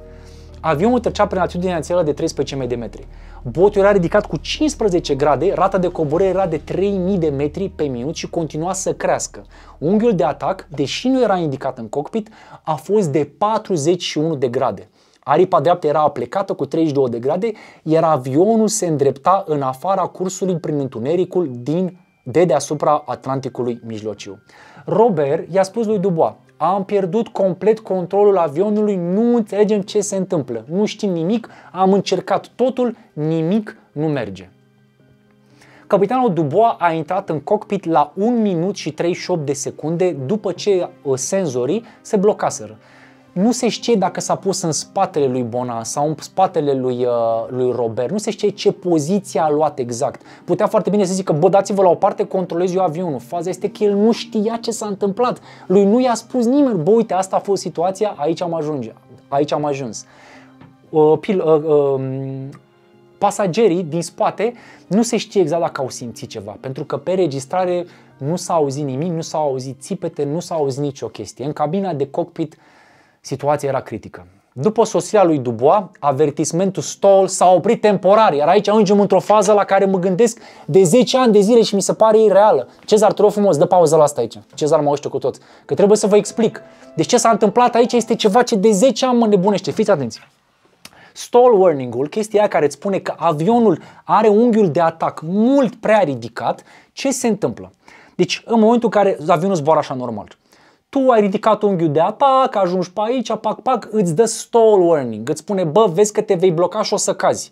Avionul trecea prin altitudinea inițială de 13.000 de metri. Botul era ridicat cu 15 grade, rata de coborâre era de 3000 de metri pe minut și continua să crească. Unghiul de atac, deși nu era indicat în cockpit, a fost de 41 de grade. Aripa dreaptă era aplecată cu 32 de grade, iar avionul se îndrepta în afara cursului prin întunericul din de deasupra Atlanticului Mijlociu. Robert i-a spus lui Dubois, am pierdut complet controlul avionului, nu înțelegem ce se întâmplă, nu știm nimic, am încercat totul, nimic nu merge. Capitanul Dubois a intrat în cockpit la 1 minut și 38 de secunde după ce uh, senzorii se blocaseră nu se știe dacă s-a pus în spatele lui Bona sau în spatele lui, uh, lui Robert, nu se știe ce poziție a luat exact. Putea foarte bine să zică, bă, dați-vă la o parte, controlez eu avionul. Faza este că el nu știa ce s-a întâmplat. Lui nu i-a spus nimeni, bă, uite, asta a fost situația, aici am ajuns. Aici am ajuns. Uh, pil, uh, uh, pasagerii din spate nu se știe exact dacă au simțit ceva, pentru că pe registrare nu s-a auzit nimic, nu s a auzit țipete, nu s-a auzit nicio chestie. În cabina de cockpit uh, Situația era critică. După sosirea lui Dubois, avertismentul Stoll s-a oprit temporar, iar aici ajungem într-o fază la care mă gândesc de 10 ani de zile și mi se pare ireală. Cezar, te rog frumos, dă pauză la asta aici. Cezar mă oște cu toți. Că trebuie să vă explic. Deci ce s-a întâmplat aici este ceva ce de 10 ani mă nebunește. Fiți atenți. Stall warning-ul, chestia care îți spune că avionul are unghiul de atac mult prea ridicat, ce se întâmplă? Deci în momentul în care avionul zboară așa normal, tu ai ridicat unghiul de atac, ajungi pe aici, pac, pac, îți dă stall warning, îți spune, bă, vezi că te vei bloca și o să cazi.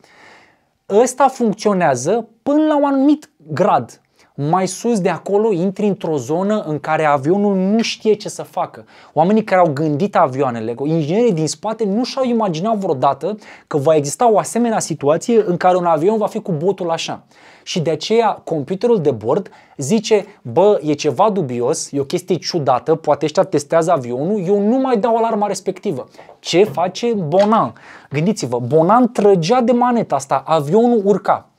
Ăsta funcționează până la un anumit grad mai sus de acolo intri într-o zonă în care avionul nu știe ce să facă. Oamenii care au gândit avioanele, inginerii din spate, nu și-au imaginat vreodată că va exista o asemenea situație în care un avion va fi cu botul așa. Și de aceea computerul de bord zice, bă, e ceva dubios, e o chestie ciudată, poate ăștia testează avionul, eu nu mai dau alarma respectivă. Ce face Bonan? Gândiți-vă, Bonan trăgea de maneta asta, avionul urca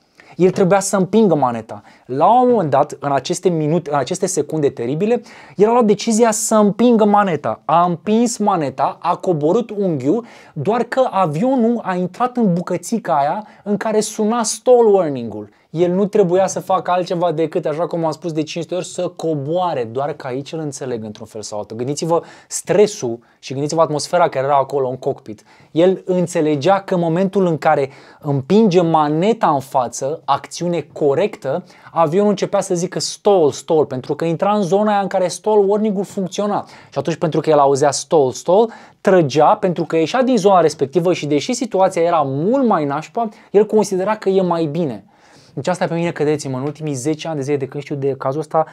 el trebuia să împingă maneta. La un moment dat, în aceste minute, în aceste secunde teribile, el a luat decizia să împingă maneta. A împins maneta, a coborât unghiul, doar că avionul a intrat în bucățica aia în care suna stall warning-ul el nu trebuia să facă altceva decât, așa cum am spus de 500 ori, să coboare, doar că aici îl înțeleg într-un fel sau altul. Gândiți-vă stresul și gândiți-vă atmosfera care era acolo în cockpit. El înțelegea că în momentul în care împinge maneta în față, acțiune corectă, avionul începea să zică stall, stall, pentru că intra în zona aia în care stall warning-ul funcționa. Și atunci, pentru că el auzea stall, stall, trăgea pentru că ieșea din zona respectivă și deși situația era mult mai nașpa, el considera că e mai bine. Deci asta pe mine, credeți-mă, în ultimii 10 ani de zile de când știu de cazul ăsta,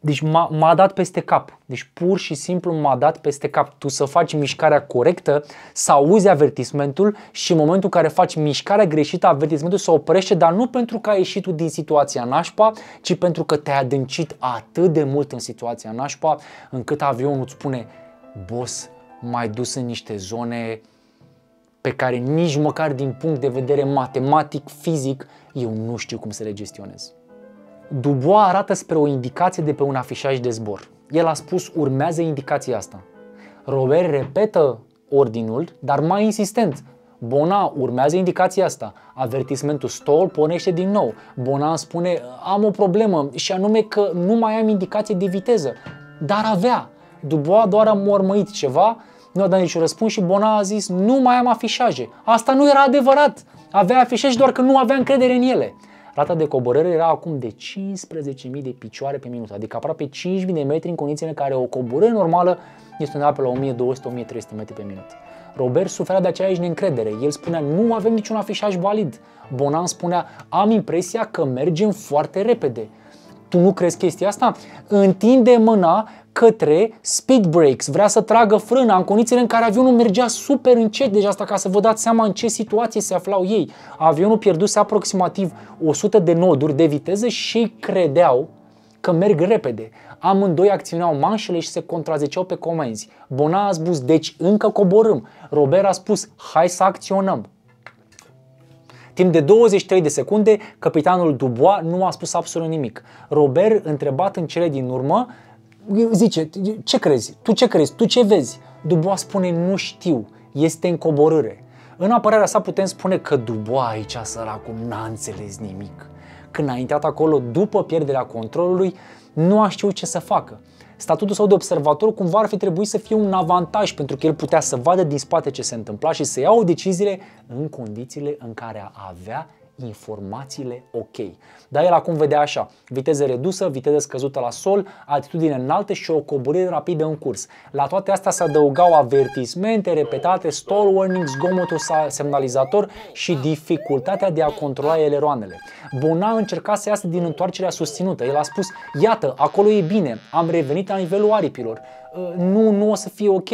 deci m-a, m-a dat peste cap. Deci pur și simplu m-a dat peste cap. Tu să faci mișcarea corectă, să auzi avertismentul și în momentul în care faci mișcarea greșită, avertismentul se oprește, dar nu pentru că ai ieșit tu din situația nașpa, ci pentru că te-ai adâncit atât de mult în situația nașpa, încât avionul îți spune, boss, mai dus în niște zone pe care nici măcar din punct de vedere matematic, fizic, eu nu știu cum să le gestionez. Dubois arată spre o indicație de pe un afișaj de zbor. El a spus, urmează indicația asta. Robert repetă ordinul, dar mai insistent. Bona, urmează indicația asta. Avertismentul stol pornește din nou. Bona spune, am o problemă și anume că nu mai am indicație de viteză. Dar avea. Dubois doar a mormăit ceva, nu a dat niciun răspuns și Bona a zis, nu mai am afișaje. Asta nu era adevărat avea și doar că nu avea încredere în ele. Rata de coborâre era acum de 15.000 de picioare pe minut, adică aproape 5.000 de metri în condițiile în care o coborâre normală este undeva pe la 1.200-1.300 metri pe minut. Robert suferea de aceeași neîncredere. El spunea, nu avem niciun afișaj valid. Bonan spunea, am impresia că mergem foarte repede tu nu crezi chestia asta? Întinde mâna către speed brakes, vrea să tragă frâna în condițiile în care avionul mergea super încet, deci asta ca să vă dați seama în ce situație se aflau ei. Avionul pierduse aproximativ 100 de noduri de viteză și credeau că merg repede. Amândoi acționau manșele și se contraziceau pe comenzi. Bona a spus, deci încă coborâm. Robert a spus, hai să acționăm. Timp de 23 de secunde, capitanul Dubois nu a spus absolut nimic. Robert, întrebat în cele din urmă, zice, ce crezi? Tu ce crezi? Tu ce vezi? Dubois spune, nu știu, este în coborâre. În apărarea sa putem spune că Dubois aici, săracul, n-a înțeles nimic. Când a intrat acolo, după pierderea controlului, nu a știut ce să facă statutul său de observator cumva ar fi trebuit să fie un avantaj pentru că el putea să vadă din spate ce se întâmpla și să ia o decizie în condițiile în care avea informațiile ok. Dar el acum vedea așa, viteză redusă, viteză scăzută la sol, altitudine înaltă și o coborâre rapidă în curs. La toate astea se adăugau avertismente repetate, stall warnings, zgomotul semnalizator și dificultatea de a controla eleroanele. Bona încerca să iasă din întoarcerea susținută. El a spus, iată, acolo e bine, am revenit la nivelul aripilor. Uh, nu, nu o să fie ok,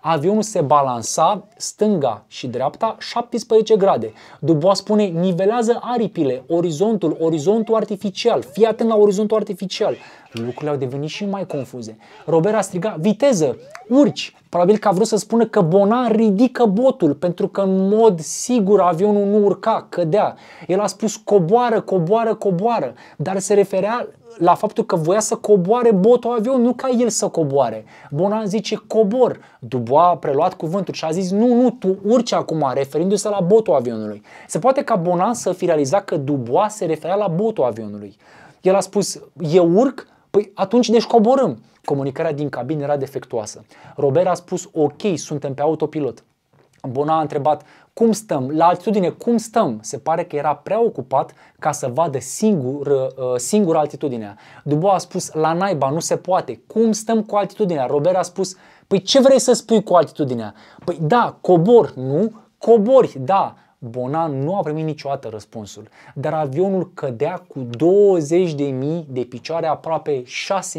avionul se balansa stânga și dreapta 17 grade. Dubois spune, nivelează aripile, orizontul, orizontul artificial, fii atent la orizontul artificial. Lucrurile au devenit și mai confuze. Robert a strigat, viteză, urci! Probabil că a vrut să spună că Bonan ridică botul, pentru că în mod sigur avionul nu urca, cădea. El a spus coboară, coboară, coboară, dar se referea la faptul că voia să coboare botul avion, nu ca el să coboare. Bonan zice cobor. Dubois a preluat cuvântul și a zis nu, nu, tu urci acum, referindu-se la botul avionului. Se poate ca Bonan să fi realizat că Dubois se referea la botul avionului. El a spus, eu urc, păi atunci deci coborâm. Comunicarea din cabină era defectuoasă. Robert a spus, ok, suntem pe autopilot. Bona a întrebat, cum stăm, la altitudine, cum stăm. Se pare că era prea ocupat ca să vadă singur, uh, singur altitudinea. Dubois a spus, la naiba, nu se poate. Cum stăm cu altitudinea? Robert a spus, păi ce vrei să spui cu altitudinea? Păi da, cobor, nu? Cobori, da. Bona nu a primit niciodată răspunsul, dar avionul cădea cu 20.000 de picioare, aproape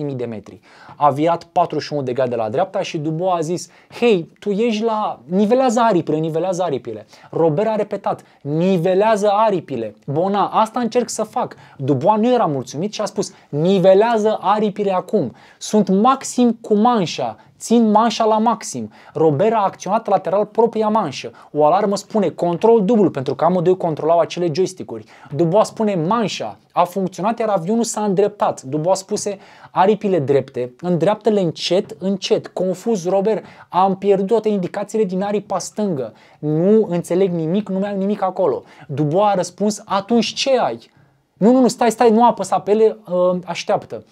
6.000 de metri. A virat 41 de grade la dreapta și Dubois a zis, hei, tu ești la... nivelează aripile, nivelează aripile. Robert a repetat, nivelează aripile. Bona, asta încerc să fac. Dubois nu era mulțumit și a spus, nivelează aripile acum. Sunt maxim cu manșa, țin manșa la maxim. Robert a acționat lateral propria manșă. O alarmă spune control dublu pentru că amândoi controlau acele joystick-uri. Dubois spune manșa a funcționat iar avionul s-a îndreptat. Dubois spuse aripile drepte, îndreaptă-le încet, încet. Confuz Robert, am pierdut toate indicațiile din aripa stângă. Nu înțeleg nimic, nu mai am nimic acolo. Dubois a răspuns atunci ce ai? Nu, nu, nu, stai, stai, nu apăsa pe ele, ă, așteaptă.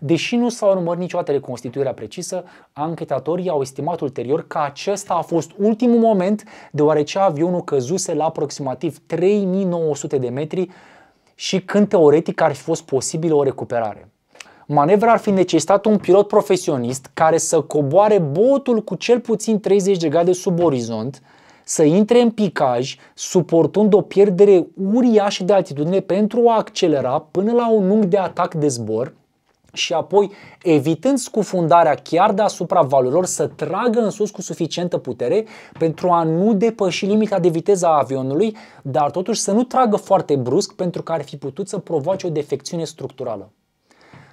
Deși nu s-a urmărit niciodată reconstituirea precisă, anchetatorii au estimat ulterior că acesta a fost ultimul moment, deoarece avionul căzuse la aproximativ 3900 de metri și când teoretic ar fi fost posibilă o recuperare. Manevra ar fi necesitat un pilot profesionist care să coboare botul cu cel puțin 30 de grade sub orizont, să intre în picaj, suportând o pierdere uriașă de altitudine pentru a accelera până la un unghi de atac de zbor, și apoi, evitând scufundarea chiar deasupra valorilor, să tragă în sus cu suficientă putere pentru a nu depăși limita de viteză a avionului, dar totuși să nu tragă foarte brusc pentru că ar fi putut să provoace o defecțiune structurală.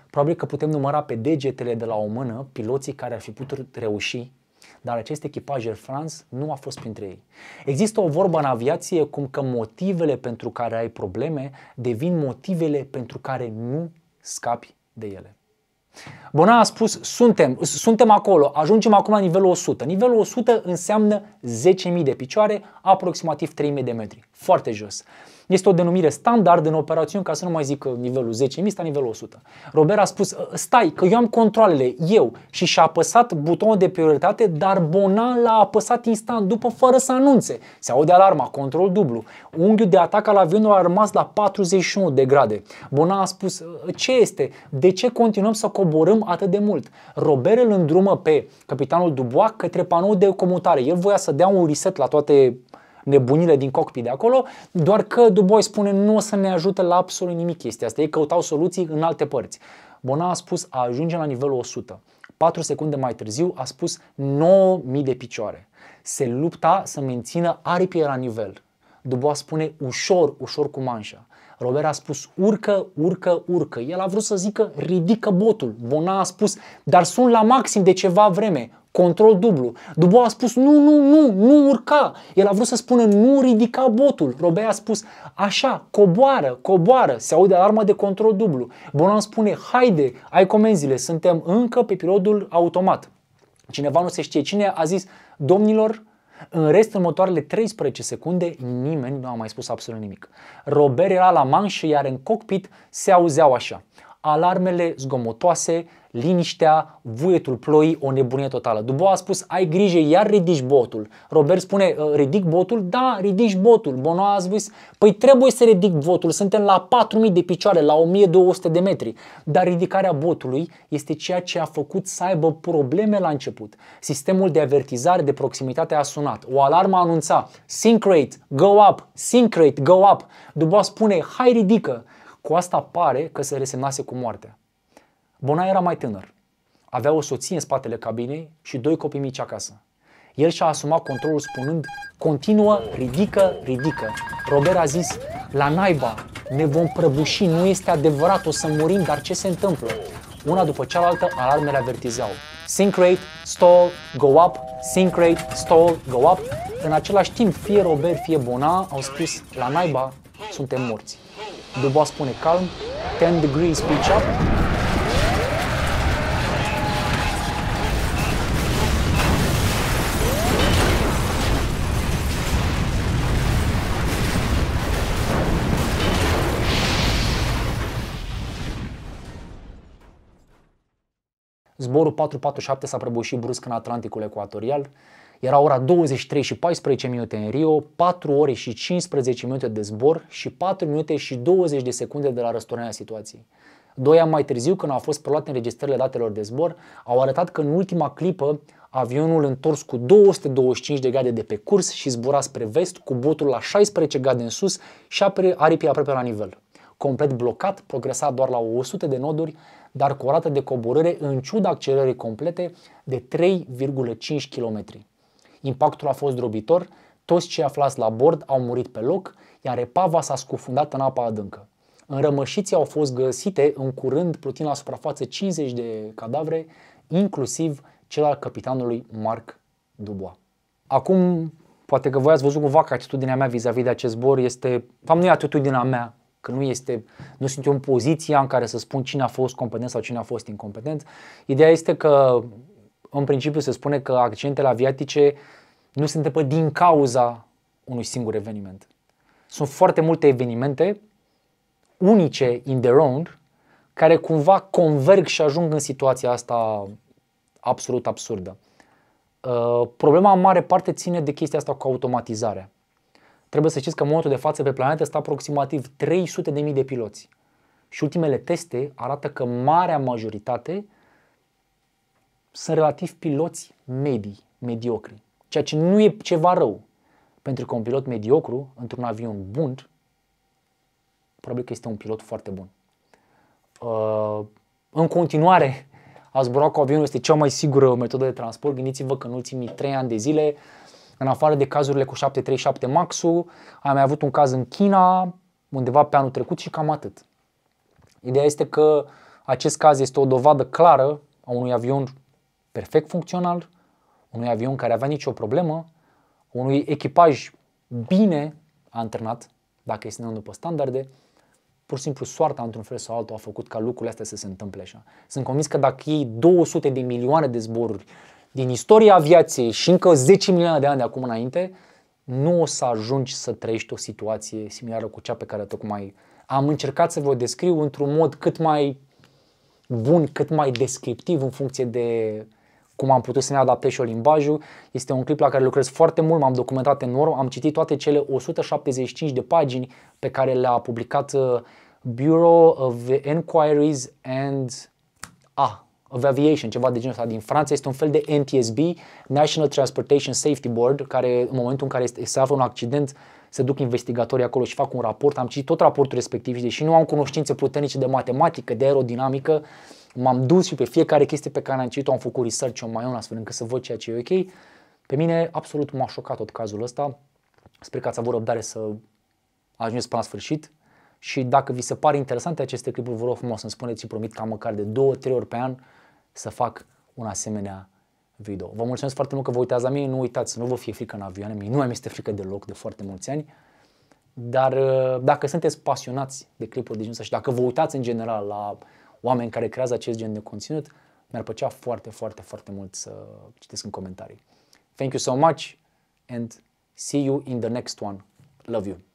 Probabil că putem număra pe degetele de la o mână piloții care ar fi putut reuși dar acest echipaj Air France nu a fost printre ei. Există o vorbă în aviație cum că motivele pentru care ai probleme devin motivele pentru care nu scapi de ele. Bona a spus, suntem, suntem acolo, ajungem acum la nivelul 100. Nivelul 100 înseamnă 10.000 de picioare, aproximativ 3.000 de metri. Foarte jos. Este o denumire standard în operațiuni, ca să nu mai zic uh, nivelul 10.000 sta nivelul 100. Robert a spus, uh, stai, că eu am controlele, eu, și și-a apăsat butonul de prioritate, dar Bonan l-a apăsat instant după, fără să anunțe. Se aude alarma, control dublu. Unghiul de atac al avionului a rămas la 41 de grade. Bonan a spus, uh, ce este? De ce continuăm să coborâm atât de mult? Robert îl îndrumă pe capitanul Dubois către panoul de comutare. El voia să dea un reset la toate nebunile din cockpit de acolo, doar că Dubois spune nu o să ne ajute la absolut nimic chestia asta. Ei căutau soluții în alte părți. Bona a spus a ajunge la nivelul 100. 4 secunde mai târziu a spus 9.000 de picioare. Se lupta să mențină aripile la nivel. Dubois spune ușor, ușor cu manșa. Robert a spus urcă, urcă, urcă. El a vrut să zică ridică botul. Bona a spus dar sunt la maxim de ceva vreme control dublu. Dubois a spus nu, nu, nu, nu urca. El a vrut să spună nu ridica botul. Robea a spus așa, coboară, coboară, se aude alarma de control dublu. Bonan spune haide, ai comenzile, suntem încă pe pilotul automat. Cineva nu se știe cine a zis domnilor, în rest, în următoarele 13 secunde, nimeni nu a mai spus absolut nimic. Robert era la manșă, iar în cockpit se auzeau așa. Alarmele zgomotoase, liniștea, vuietul ploii, o nebunie totală. Dubois a spus, ai grijă, iar ridici botul. Robert spune, uh, ridic botul? Da, ridici botul. Bono a zis, păi trebuie să ridic botul, suntem la 4.000 de picioare, la 1.200 de metri. Dar ridicarea botului este ceea ce a făcut să aibă probleme la început. Sistemul de avertizare de proximitate a sunat. O alarmă anunța, sink rate, go up, sink rate, go up. Dubois spune, hai ridică. Cu asta pare că se resemnase cu moartea. Bona era mai tânăr. Avea o soție în spatele cabinei și doi copii mici acasă. El și-a asumat controlul spunând, continuă, ridică, ridică. Robert a zis, la naiba, ne vom prăbuși, nu este adevărat, o să murim, dar ce se întâmplă? Una după cealaltă, alarmele avertizeau. Sink rate, stall, go up, sink rate, stall, go up. În același timp, fie Robert, fie Bona au spus, la naiba, suntem morți. Dubois spune calm, 10 degrees pitch up, Zborul 447 s-a prăbușit brusc în Atlanticul Ecuatorial. Era ora 23 și 14 minute în Rio, 4 ore și 15 minute de zbor și 4 minute și 20 de secunde de la răsturnarea situației. Doi ani mai târziu, când au fost preluate înregistrările datelor de zbor, au arătat că în ultima clipă avionul întors cu 225 de grade de pe curs și zbura spre vest cu botul la 16 grade în sus și aripii aproape la nivel. Complet blocat, progresa doar la 100 de noduri, dar cu o rată de coborâre în ciuda accelerării complete de 3,5 km. Impactul a fost drobitor, toți cei aflați la bord au murit pe loc, iar repava s-a scufundat în apa adâncă. În rămășiții au fost găsite în curând plutind la suprafață 50 de cadavre, inclusiv cel al capitanului Marc Dubois. Acum, poate că voi ați văzut cumva că atitudinea mea vis-a-vis de acest zbor este, fapt nu e atitudinea mea, Că nu, este, nu sunt eu în poziția în care să spun cine a fost competent sau cine a fost incompetent. Ideea este că, în principiu, se spune că accidentele aviatice nu se întâmplă din cauza unui singur eveniment. Sunt foarte multe evenimente unice in their own care cumva converg și ajung în situația asta absolut absurdă. Uh, problema în mare parte ține de chestia asta cu automatizarea. Trebuie să știți că în momentul de față pe planetă stă aproximativ 300.000 de piloți. Și ultimele teste arată că marea majoritate sunt relativ piloți medii, mediocri. Ceea ce nu e ceva rău. Pentru că un pilot mediocru, într-un avion bun, probabil că este un pilot foarte bun. Uh, în continuare, a zbura cu avionul este cea mai sigură metodă de transport. Gândiți-vă că în ultimii 3 ani de zile în afară de cazurile cu 737 max am mai avut un caz în China, undeva pe anul trecut și cam atât. Ideea este că acest caz este o dovadă clară a unui avion perfect funcțional, unui avion care avea nicio problemă, unui echipaj bine antrenat, dacă este după standarde, pur și simplu soarta într-un fel sau altul a făcut ca lucrurile astea să se întâmple așa. Sunt convins că dacă iei 200 de milioane de zboruri din istoria aviației și încă 10 milioane de ani de acum înainte, nu o să ajungi să trăiești o situație similară cu cea pe care tocmai am încercat să vă descriu într-un mod cât mai bun, cât mai descriptiv în funcție de cum am putut să ne adaptez și o limbajul. Este un clip la care lucrez foarte mult, m-am documentat enorm, am citit toate cele 175 de pagini pe care le-a publicat uh, Bureau of Enquiries and... Ah, of Aviation, ceva de genul ăsta din Franța, este un fel de NTSB, National Transportation Safety Board, care în momentul în care este, se află un accident, se duc investigatorii acolo și fac un raport. Am citit tot raportul respectiv și deși nu am cunoștințe puternice de matematică, de aerodinamică, m-am dus și pe fiecare chestie pe care am citit-o am făcut research-ul mai on astfel încât să văd ceea ce e ok. Pe mine absolut m-a șocat tot cazul ăsta. Sper că ați avut răbdare să ajungeți până la sfârșit și dacă vi se pare interesante aceste clipuri, vă rog frumos să-mi spuneți și promit ca măcar de 2-3 ori pe an să fac un asemenea video. Vă mulțumesc foarte mult că vă uitați la mine, nu uitați, să nu vă fie frică în avioane, mie nu mai este frică deloc de foarte mulți ani, dar uh, dacă sunteți pasionați de clipuri de genul ăsta și dacă vă uitați în general la oameni care creează acest gen de conținut, mi-ar plăcea foarte, foarte, foarte mult să citesc în comentarii. Thank you so much and see you in the next one. Love you!